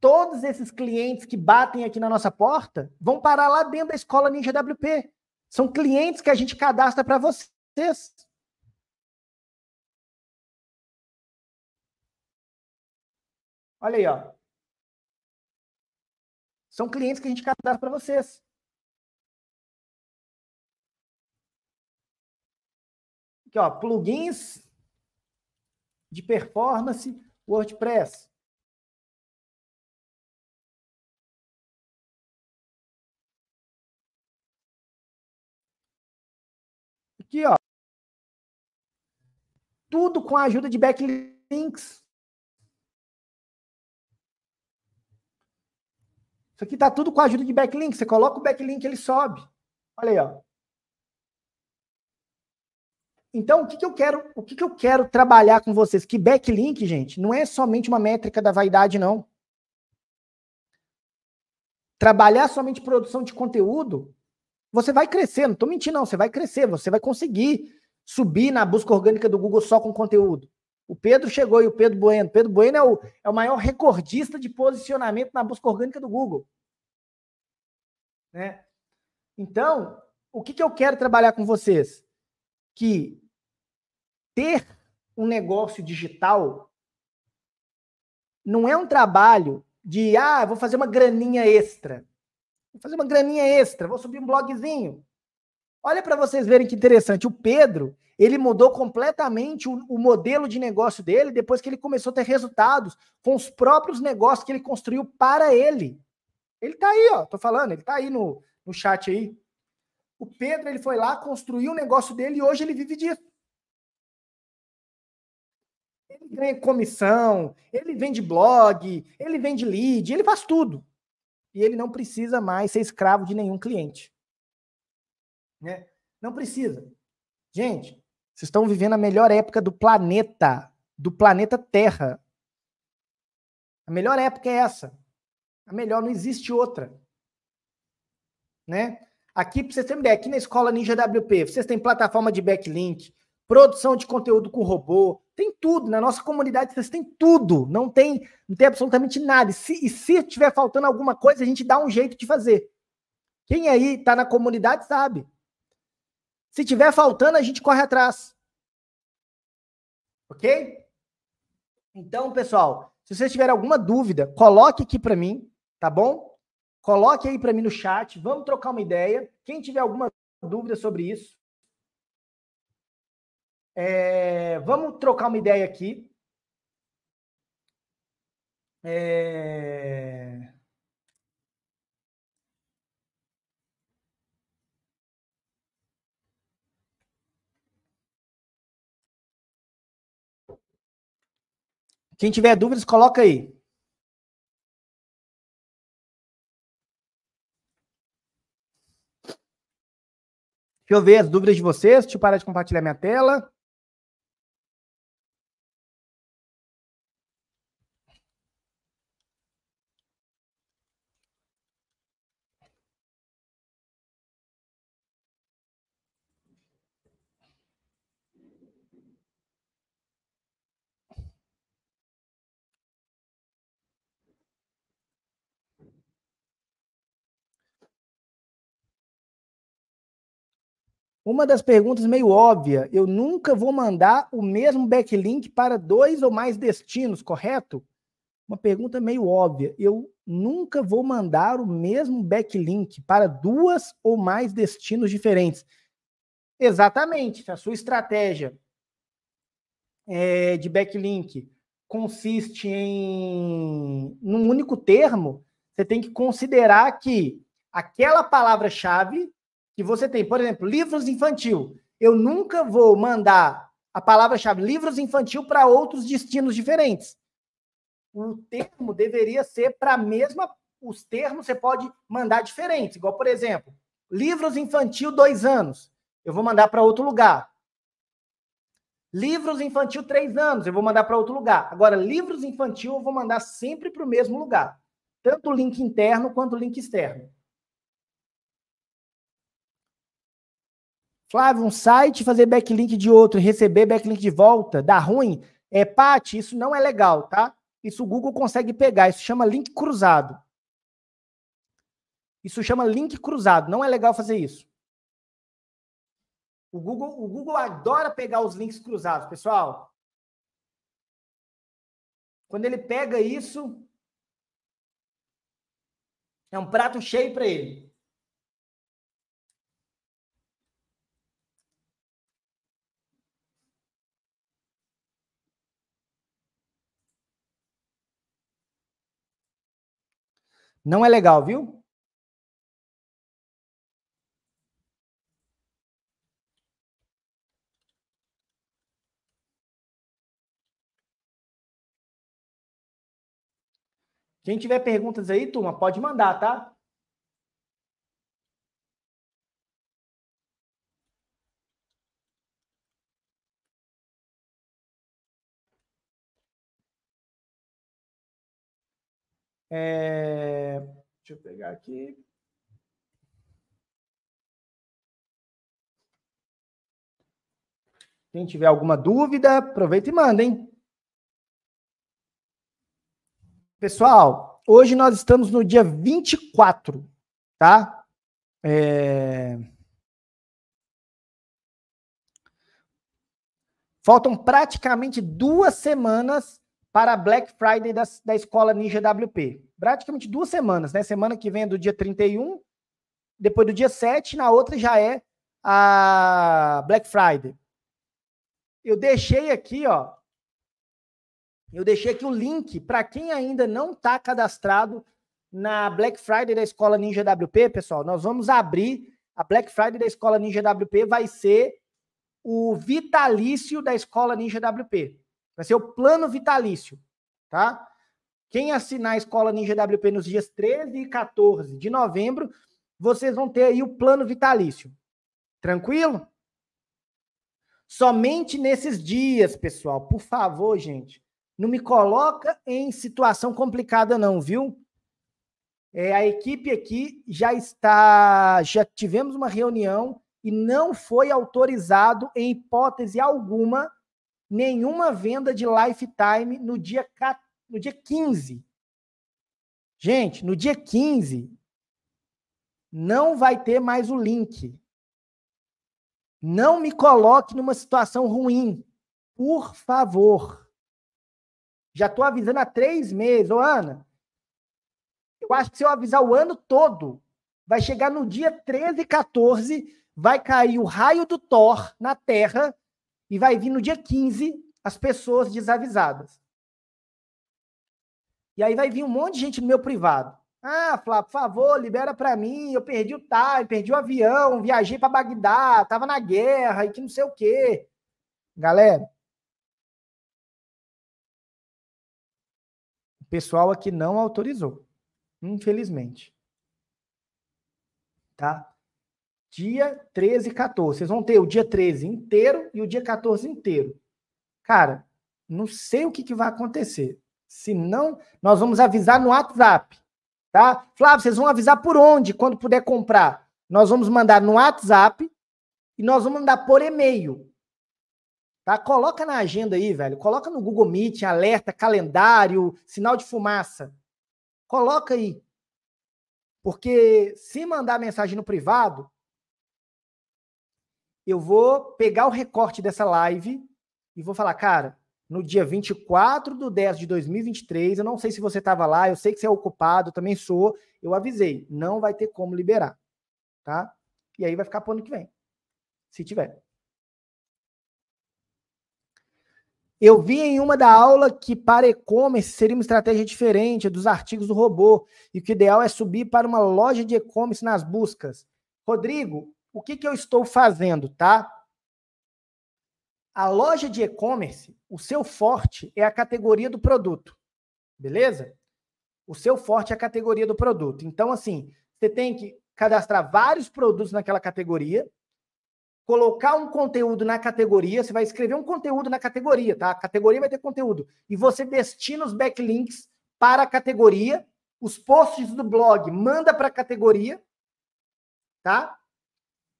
Todos esses clientes que batem aqui na nossa porta vão parar lá dentro da escola Ninja WP. São clientes que a gente cadastra para vocês. Olha aí, ó. São clientes que a gente cadastra para vocês. Aqui, ó, plugins de performance WordPress. Aqui, ó. Tudo com a ajuda de backlinks. Isso aqui está tudo com a ajuda de backlink. Você coloca o backlink, ele sobe. Olha aí, ó. Então, o que, que eu quero, o que, que eu quero trabalhar com vocês? Que backlink, gente, não é somente uma métrica da vaidade, não. Trabalhar somente produção de conteúdo, você vai crescer. Não estou mentindo, não. Você vai crescer, você vai conseguir subir na busca orgânica do Google só com conteúdo. O Pedro chegou e o Pedro Bueno. Pedro Bueno é o, é o maior recordista de posicionamento na busca orgânica do Google. Né? Então, o que, que eu quero trabalhar com vocês? Que ter um negócio digital não é um trabalho de, ah, vou fazer uma graninha extra. Vou fazer uma graninha extra, vou subir um blogzinho. Olha para vocês verem que interessante. O Pedro, ele mudou completamente o, o, modelo de negócio dele depois que ele começou a ter resultados com os próprios negócios que ele construiu para ele. Ele tá aí, ó, tô falando, ele tá aí no, no chat aí. O Pedro, ele foi lá, construiu o negócio dele e hoje ele vive disso. Ele ganha comissão, ele vende blog, ele vende lead, ele faz tudo. E ele não precisa mais ser escravo de nenhum cliente. Né? Não precisa. Gente, vocês estão vivendo a melhor época do planeta, do planeta Terra. A melhor época é essa. A melhor, não existe outra. Né? Aqui, para vocês terem ideia, aqui na escola Ninja WP, vocês têm plataforma de backlink, produção de conteúdo com robô, tem tudo. Na nossa comunidade, vocês têm tudo. Não tem, não tem absolutamente nada. E se, e se tiver faltando alguma coisa, a gente dá um jeito de fazer. Quem aí está na comunidade sabe. Se tiver faltando, a gente corre atrás. Ok? Então, pessoal, se vocês tiverem alguma dúvida, coloque aqui para mim, tá bom? Coloque aí para mim no chat, vamos trocar uma ideia. Quem tiver alguma dúvida sobre isso, é, vamos trocar uma ideia aqui. É... Quem tiver dúvidas, coloca aí. Deixa eu ver as dúvidas de vocês. Deixa eu parar de compartilhar minha tela. Uma das perguntas meio óbvia, eu nunca vou mandar o mesmo backlink para dois ou mais destinos, correto? Uma pergunta meio óbvia, eu nunca vou mandar o mesmo backlink para duas ou mais destinos diferentes. Exatamente, se a sua estratégia é, de backlink consiste em num único termo, você tem que considerar que aquela palavra-chave que você tem, por exemplo, livros infantil. Eu nunca vou mandar a palavra-chave livros infantil para outros destinos diferentes. O termo deveria ser para a mesma. Os termos você pode mandar diferentes. Igual, por exemplo, livros infantil dois anos. Eu vou mandar para outro lugar. Livros infantil três anos. Eu vou mandar para outro lugar. Agora, livros infantil eu vou mandar sempre para o mesmo lugar. Tanto o link interno quanto o link externo. Flávio, um site fazer backlink de outro e receber backlink de volta, dá ruim? É, Paty, isso não é legal, tá? Isso o Google consegue pegar, isso chama link cruzado. Isso chama link cruzado, não é legal fazer isso. O Google, o Google adora pegar os links cruzados, pessoal. Quando ele pega isso, é um prato cheio para ele. Não é legal, viu? Quem tiver perguntas aí, turma, pode mandar, tá? É... Deixa eu pegar aqui. Quem tiver alguma dúvida, aproveita e manda, hein? Pessoal, hoje nós estamos no dia 24, tá? É... Faltam praticamente duas semanas para a Black Friday da, da escola Ninja WP. Praticamente duas semanas, né? Semana que vem é do dia 31, depois do dia 7, na outra já é a Black Friday. Eu deixei aqui, ó. Eu deixei aqui o link para quem ainda não está cadastrado na Black Friday da Escola Ninja WP, pessoal. Nós vamos abrir a Black Friday da Escola Ninja WP vai ser o vitalício da Escola Ninja WP. Vai ser o plano vitalício, tá? Quem assinar a Escola Ninja WP nos dias 13 e 14 de novembro, vocês vão ter aí o plano vitalício. Tranquilo? Somente nesses dias, pessoal. Por favor, gente, não me coloca em situação complicada não, viu? É, a equipe aqui já está, já tivemos uma reunião e não foi autorizado em hipótese alguma nenhuma venda de lifetime no dia, no dia 15. Gente, no dia 15, não vai ter mais o link. Não me coloque numa situação ruim, por favor. Já estou avisando há três meses, ô Ana. Eu acho que se eu avisar o ano todo, vai chegar no dia 13, 14, vai cair o raio do Thor na Terra e vai vir no dia 15 as pessoas desavisadas. E aí vai vir um monte de gente no meu privado. Ah, Flávio, por favor, libera para mim, eu perdi o time, perdi o avião, viajei para Bagdá, tava na guerra e que não sei o quê. Galera, o pessoal aqui não autorizou, infelizmente. Tá? dia 13 e 14. Vocês vão ter o dia 13 inteiro e o dia 14 inteiro. Cara, não sei o que, que vai acontecer. Se não, nós vamos avisar no WhatsApp, tá? Flávio, vocês vão avisar por onde, quando puder comprar? Nós vamos mandar no WhatsApp e nós vamos mandar por e-mail. Tá? Coloca na agenda aí, velho. Coloca no Google Meet, alerta, calendário, sinal de fumaça. Coloca aí. Porque se mandar mensagem no privado, eu vou pegar o recorte dessa live e vou falar, cara, no dia 24 de 10 de 2023, eu não sei se você estava lá, eu sei que você é ocupado, também sou, eu avisei, não vai ter como liberar, tá? E aí vai ficar para o ano que vem, se tiver. Eu vi em uma da aula que para e-commerce seria uma estratégia diferente dos artigos do robô e que o ideal é subir para uma loja de e-commerce nas buscas. Rodrigo, o que, que eu estou fazendo, tá? A loja de e-commerce, o seu forte é a categoria do produto, beleza? O seu forte é a categoria do produto. Então, assim, você tem que cadastrar vários produtos naquela categoria, colocar um conteúdo na categoria, você vai escrever um conteúdo na categoria, tá? A categoria vai ter conteúdo. E você destina os backlinks para a categoria, os posts do blog manda para a categoria, tá?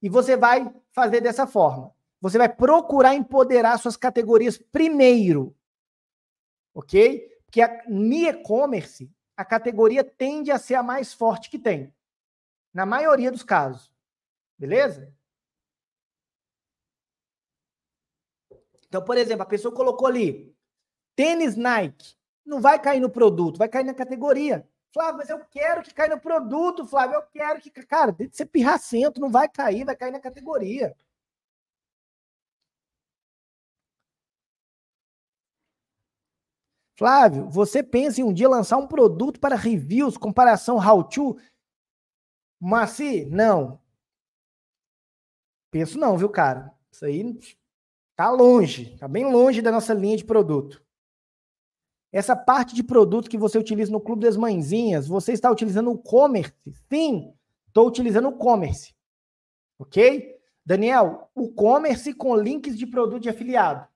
E você vai fazer dessa forma. Você vai procurar empoderar suas categorias primeiro. Ok? Porque a, no e-commerce, a categoria tende a ser a mais forte que tem. Na maioria dos casos. Beleza? Então, por exemplo, a pessoa colocou ali tênis Nike. Não vai cair no produto, vai cair na categoria. Flávio, mas eu quero que caia no produto, Flávio. Eu quero que. Cara, tem que ser pirracento, não vai cair, vai cair na categoria. Flávio, você pensa em um dia lançar um produto para reviews, comparação how-to? Maci, não. Penso não, viu, cara? Isso aí tá longe, tá bem longe da nossa linha de produto. Essa parte de produto que você utiliza no Clube das Mãezinhas, você está utilizando o commerce? Sim, estou utilizando o commerce. Ok? Daniel, o commerce com links de produto de afiliado.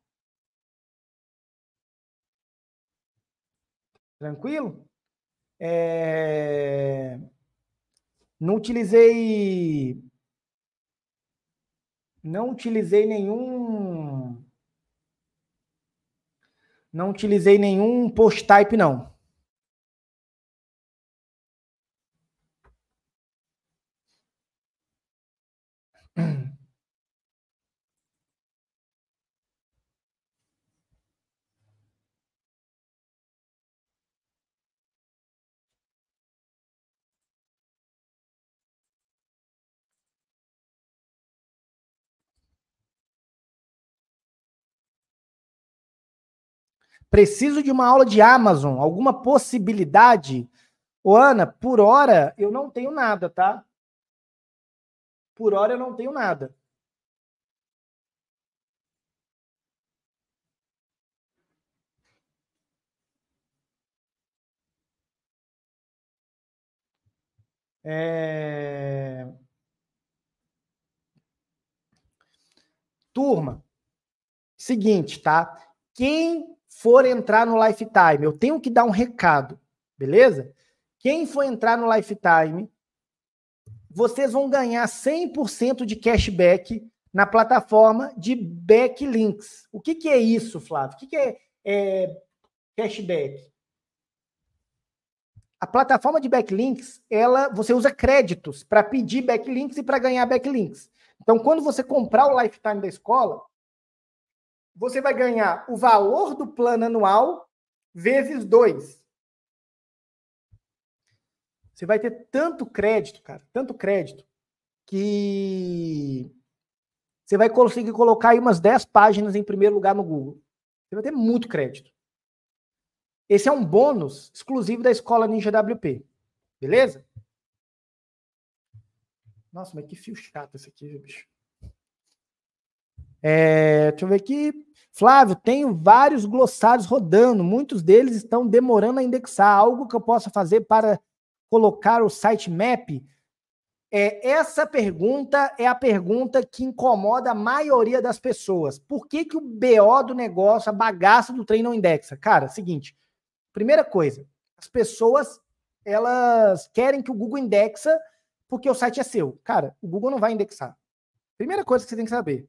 Tranquilo? É... Não utilizei. Não utilizei nenhum Não utilizei nenhum post type, não. Preciso de uma aula de Amazon, alguma possibilidade? Ô, Ana, por hora eu não tenho nada, tá? Por hora eu não tenho nada. É... Turma, seguinte, tá? Quem for entrar no Lifetime, eu tenho que dar um recado, beleza? Quem for entrar no Lifetime, vocês vão ganhar 100% de cashback na plataforma de backlinks. O que, que é isso, Flávio? O que, que é, é cashback? A plataforma de backlinks, ela, você usa créditos para pedir backlinks e para ganhar backlinks. Então, quando você comprar o lifetime da escola, você vai ganhar o valor do plano anual vezes 2. Você vai ter tanto crédito, cara, tanto crédito, que você vai conseguir colocar aí umas 10 páginas em primeiro lugar no Google. Você vai ter muito crédito. Esse é um bônus exclusivo da escola Ninja WP. Beleza? Nossa, mas que fio chato esse aqui, bicho. É, deixa eu ver aqui. Flávio, tenho vários glossários rodando, muitos deles estão demorando a indexar. Algo que eu possa fazer para colocar o sitemap? É, essa pergunta é a pergunta que incomoda a maioria das pessoas. Por que, que o BO do negócio, a bagaça do trem não indexa? Cara, seguinte, primeira coisa, as pessoas elas querem que o Google indexa porque o site é seu. Cara, o Google não vai indexar. Primeira coisa que você tem que saber.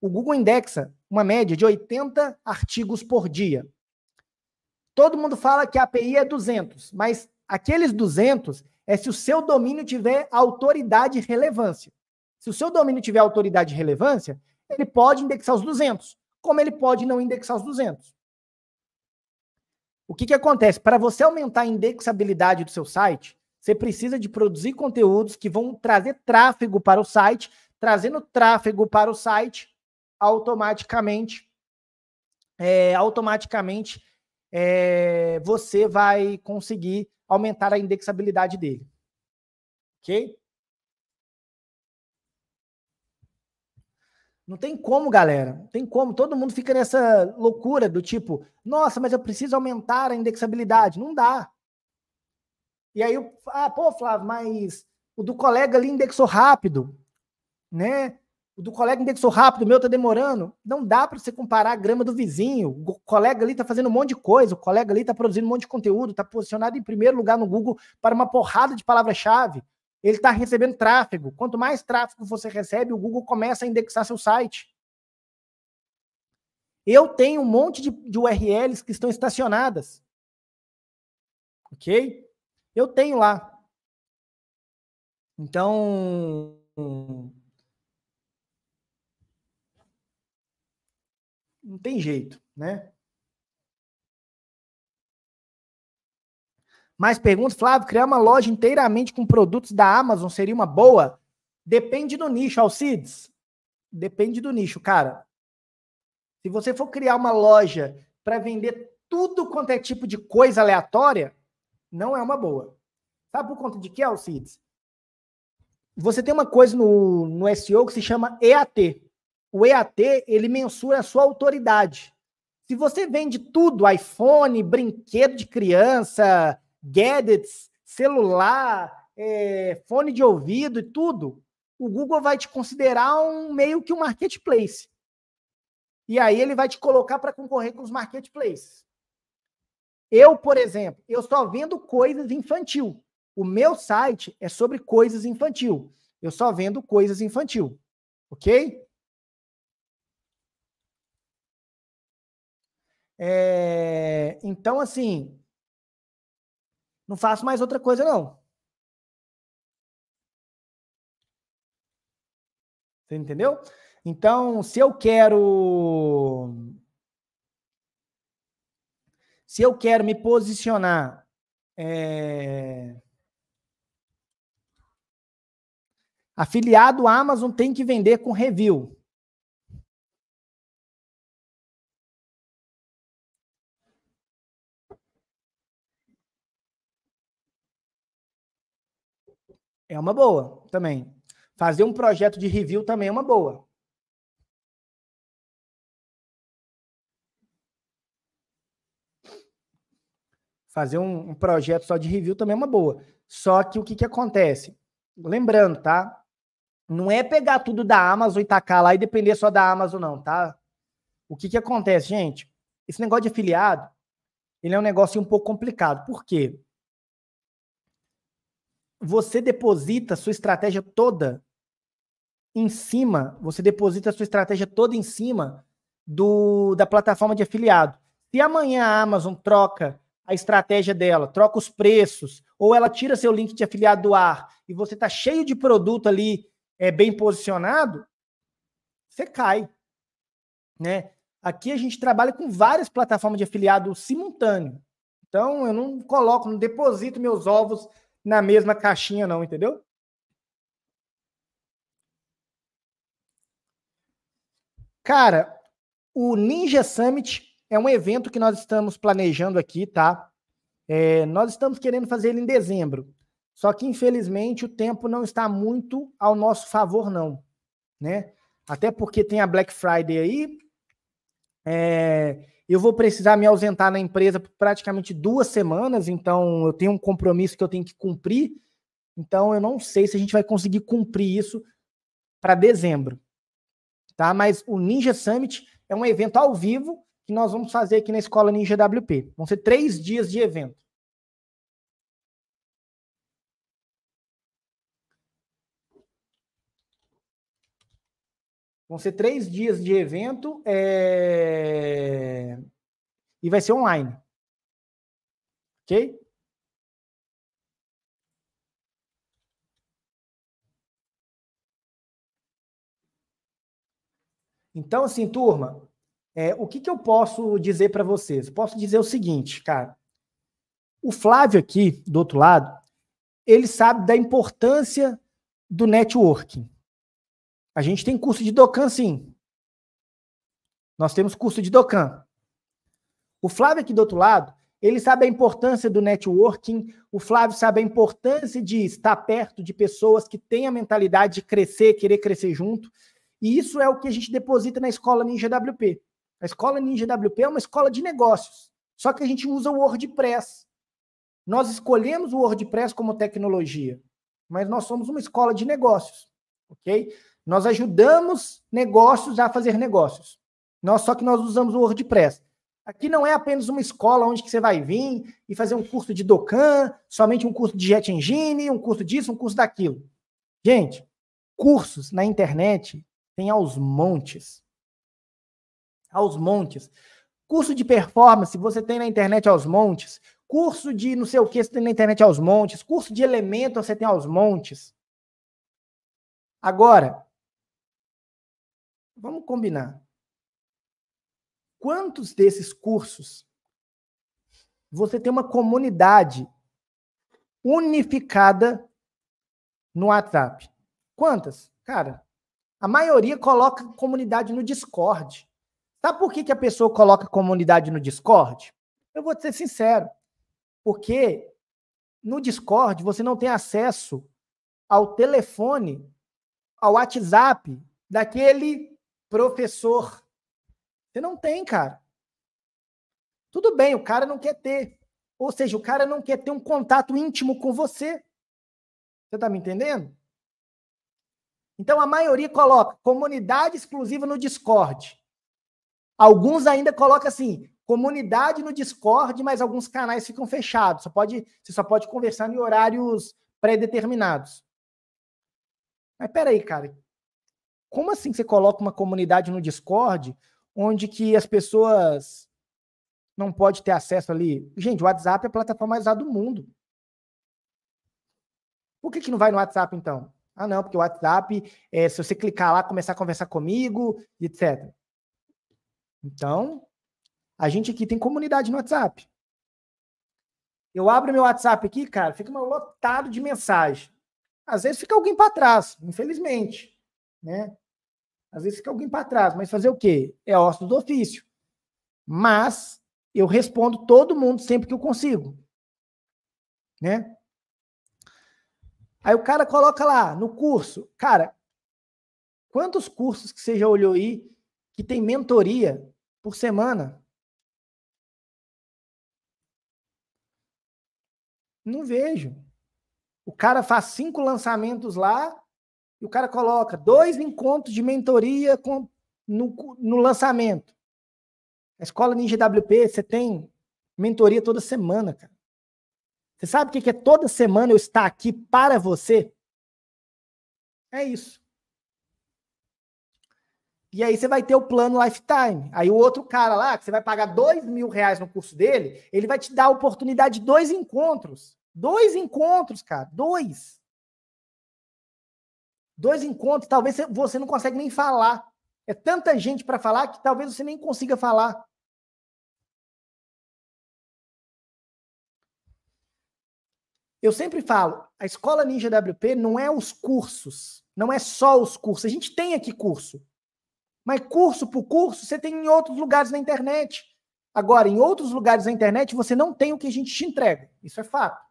O Google indexa uma média de 80 artigos por dia. Todo mundo fala que a API é 200, mas aqueles 200 é se o seu domínio tiver autoridade e relevância. Se o seu domínio tiver autoridade e relevância, ele pode indexar os 200, como ele pode não indexar os 200. O que, que acontece? Para você aumentar a indexabilidade do seu site, você precisa de produzir conteúdos que vão trazer tráfego para o site, trazendo tráfego para o site, automaticamente, é, automaticamente é, você vai conseguir aumentar a indexabilidade dele. Ok? Não tem como, galera. Não tem como. Todo mundo fica nessa loucura do tipo, nossa, mas eu preciso aumentar a indexabilidade. Não dá. E aí, ah, pô, Flávio, mas o do colega ali indexou rápido, né? O do colega indexou rápido, o meu está demorando. Não dá para você comparar a grama do vizinho. O colega ali está fazendo um monte de coisa, o colega ali está produzindo um monte de conteúdo, está posicionado em primeiro lugar no Google para uma porrada de palavra-chave. Ele está recebendo tráfego. Quanto mais tráfego você recebe, o Google começa a indexar seu site. Eu tenho um monte de, de URLs que estão estacionadas. Ok? Eu tenho lá. Então, não tem jeito, né? Mais perguntas, Flávio, criar uma loja inteiramente com produtos da Amazon seria uma boa? Depende do nicho, Alcides. Depende do nicho, cara. Se você for criar uma loja para vender tudo quanto é tipo de coisa aleatória, não é uma boa. Sabe por conta de que, Alcides? Você tem uma coisa no, no SEO que se chama EAT, o EAT ele mensura a sua autoridade. Se você vende tudo, iPhone, brinquedo de criança, gadgets, celular, é, fone de ouvido e tudo, o Google vai te considerar um meio que um marketplace. E aí ele vai te colocar para concorrer com os marketplaces. Eu, por exemplo, eu só vendo coisas infantil. O meu site é sobre coisas infantil. Eu só vendo coisas infantil. OK? É, então, assim, não faço mais outra coisa, não. Você entendeu? Então, se eu quero. Se eu quero me posicionar. É, afiliado Amazon tem que vender com review. É uma boa também. Fazer um projeto de review também é uma boa. Fazer um, um projeto só de review também é uma boa. Só que o que, que acontece? Lembrando, tá? Não é pegar tudo da Amazon e tacar lá e depender só da Amazon, não, tá? O que, que acontece, gente? Esse negócio de afiliado, ele é um negócio um pouco complicado. Por quê? você deposita sua estratégia toda em cima, você deposita sua estratégia toda em cima do da plataforma de afiliado. Se amanhã a Amazon troca a estratégia dela, troca os preços, ou ela tira seu link de afiliado do ar e você está cheio de produto ali é, bem posicionado, você cai. Né? Aqui a gente trabalha com várias plataformas de afiliado simultâneo. Então, eu não coloco, não deposito meus ovos na mesma caixinha, não, entendeu? Cara, o Ninja Summit é um evento que nós estamos planejando aqui, tá? É, nós estamos querendo fazer ele em dezembro. Só que, infelizmente, o tempo não está muito ao nosso favor, não. Né? Até porque tem a Black Friday aí. É, eu vou precisar me ausentar na empresa por praticamente duas semanas, então eu tenho um compromisso que eu tenho que cumprir. Então eu não sei se a gente vai conseguir cumprir isso para dezembro. Tá? Mas o Ninja Summit é um evento ao vivo que nós vamos fazer aqui na Escola Ninja WP. Vão ser três dias de evento. Vão ser três dias de evento é... e vai ser online. Ok? Então, assim, turma, é, o que, que eu posso dizer para vocês? Posso dizer o seguinte, cara. O Flávio aqui, do outro lado, ele sabe da importância do networking. A gente tem curso de Docan, sim. Nós temos curso de Docan. O Flávio aqui do outro lado, ele sabe a importância do networking, o Flávio sabe a importância de estar perto de pessoas que têm a mentalidade de crescer, querer crescer junto. E isso é o que a gente deposita na escola Ninja WP. A escola Ninja WP é uma escola de negócios, só que a gente usa o WordPress. Nós escolhemos o WordPress como tecnologia, mas nós somos uma escola de negócios, ok? Nós ajudamos negócios a fazer negócios. Nós só que nós usamos o WordPress. Aqui não é apenas uma escola onde que você vai vir e fazer um curso de Docan, somente um curso de Jet Engine, um curso disso, um curso daquilo. Gente, cursos na internet tem aos montes. Aos montes. Curso de performance você tem na internet aos montes. Curso de não sei o que você tem na internet aos montes. Curso de elemento você tem aos montes. Agora, Vamos combinar. Quantos desses cursos você tem uma comunidade unificada no WhatsApp? Quantas? Cara, a maioria coloca comunidade no Discord. Sabe por que, que a pessoa coloca comunidade no Discord? Eu vou ser sincero. Porque no Discord você não tem acesso ao telefone, ao WhatsApp daquele professor. Você não tem, cara. Tudo bem, o cara não quer ter. Ou seja, o cara não quer ter um contato íntimo com você. Você tá me entendendo? Então a maioria coloca comunidade exclusiva no Discord. Alguns ainda colocam assim, comunidade no Discord, mas alguns canais ficam fechados. Só pode, você só pode conversar em horários pré-determinados. Mas peraí, cara, como assim você coloca uma comunidade no Discord onde que as pessoas não pode ter acesso ali? Gente, o WhatsApp é a plataforma mais usada do mundo. Por que, que não vai no WhatsApp então? Ah, não, porque o WhatsApp, é, se você clicar lá, começar a conversar comigo, etc. Então, a gente aqui tem comunidade no WhatsApp. Eu abro meu WhatsApp aqui, cara, fica lotado de mensagem. Às vezes fica alguém para trás, infelizmente, né? Às vezes fica alguém para trás, mas fazer o quê? É ócio do ofício. Mas eu respondo todo mundo sempre que eu consigo. Né? Aí o cara coloca lá no curso, cara, quantos cursos que você já olhou aí que tem mentoria por semana? Não vejo. O cara faz cinco lançamentos lá e o cara coloca dois encontros de mentoria com, no, no lançamento. A escola Ninja WP, você tem mentoria toda semana, cara. Você sabe o que é toda semana eu estar aqui para você? É isso. E aí você vai ter o plano lifetime. Aí o outro cara lá, que você vai pagar dois mil reais no curso dele, ele vai te dar a oportunidade de dois encontros. Dois encontros, cara. Dois. Dois encontros, talvez você não consegue nem falar. É tanta gente para falar que talvez você nem consiga falar. Eu sempre falo, a escola Ninja WP não é os cursos, não é só os cursos. A gente tem aqui curso. Mas curso por curso você tem em outros lugares na internet. Agora, em outros lugares da internet, você não tem o que a gente te entrega. Isso é fato.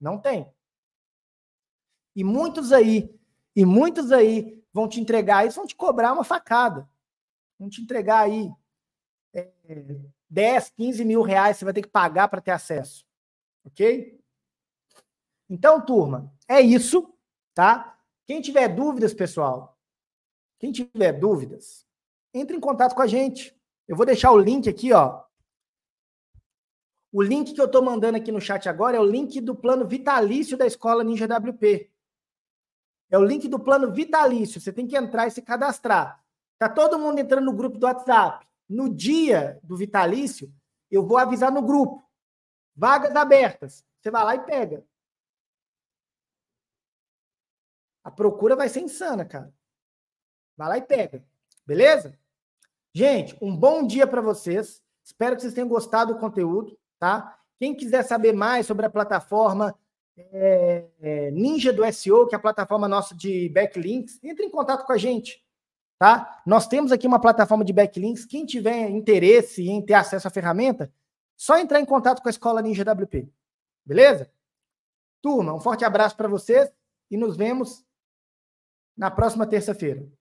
Não tem. E muitos aí e muitos aí vão te entregar isso, vão te cobrar uma facada. Vão te entregar aí é, 10, 15 mil reais, você vai ter que pagar para ter acesso. Ok? Então, turma, é isso, tá? Quem tiver dúvidas, pessoal, quem tiver dúvidas, entre em contato com a gente. Eu vou deixar o link aqui, ó. O link que eu estou mandando aqui no chat agora é o link do plano vitalício da escola Ninja WP. É o link do plano vitalício. Você tem que entrar e se cadastrar. Tá todo mundo entrando no grupo do WhatsApp. No dia do vitalício, eu vou avisar no grupo. Vagas abertas. Você vai lá e pega. A procura vai ser insana, cara. Vai lá e pega. Beleza? Gente, um bom dia para vocês. Espero que vocês tenham gostado do conteúdo, tá? Quem quiser saber mais sobre a plataforma, é, ninja do SEO, que é a plataforma nossa de backlinks, entre em contato com a gente. Tá? Nós temos aqui uma plataforma de backlinks. Quem tiver interesse em ter acesso à ferramenta, só entrar em contato com a Escola Ninja WP. Beleza? Turma, um forte abraço para vocês e nos vemos na próxima terça-feira.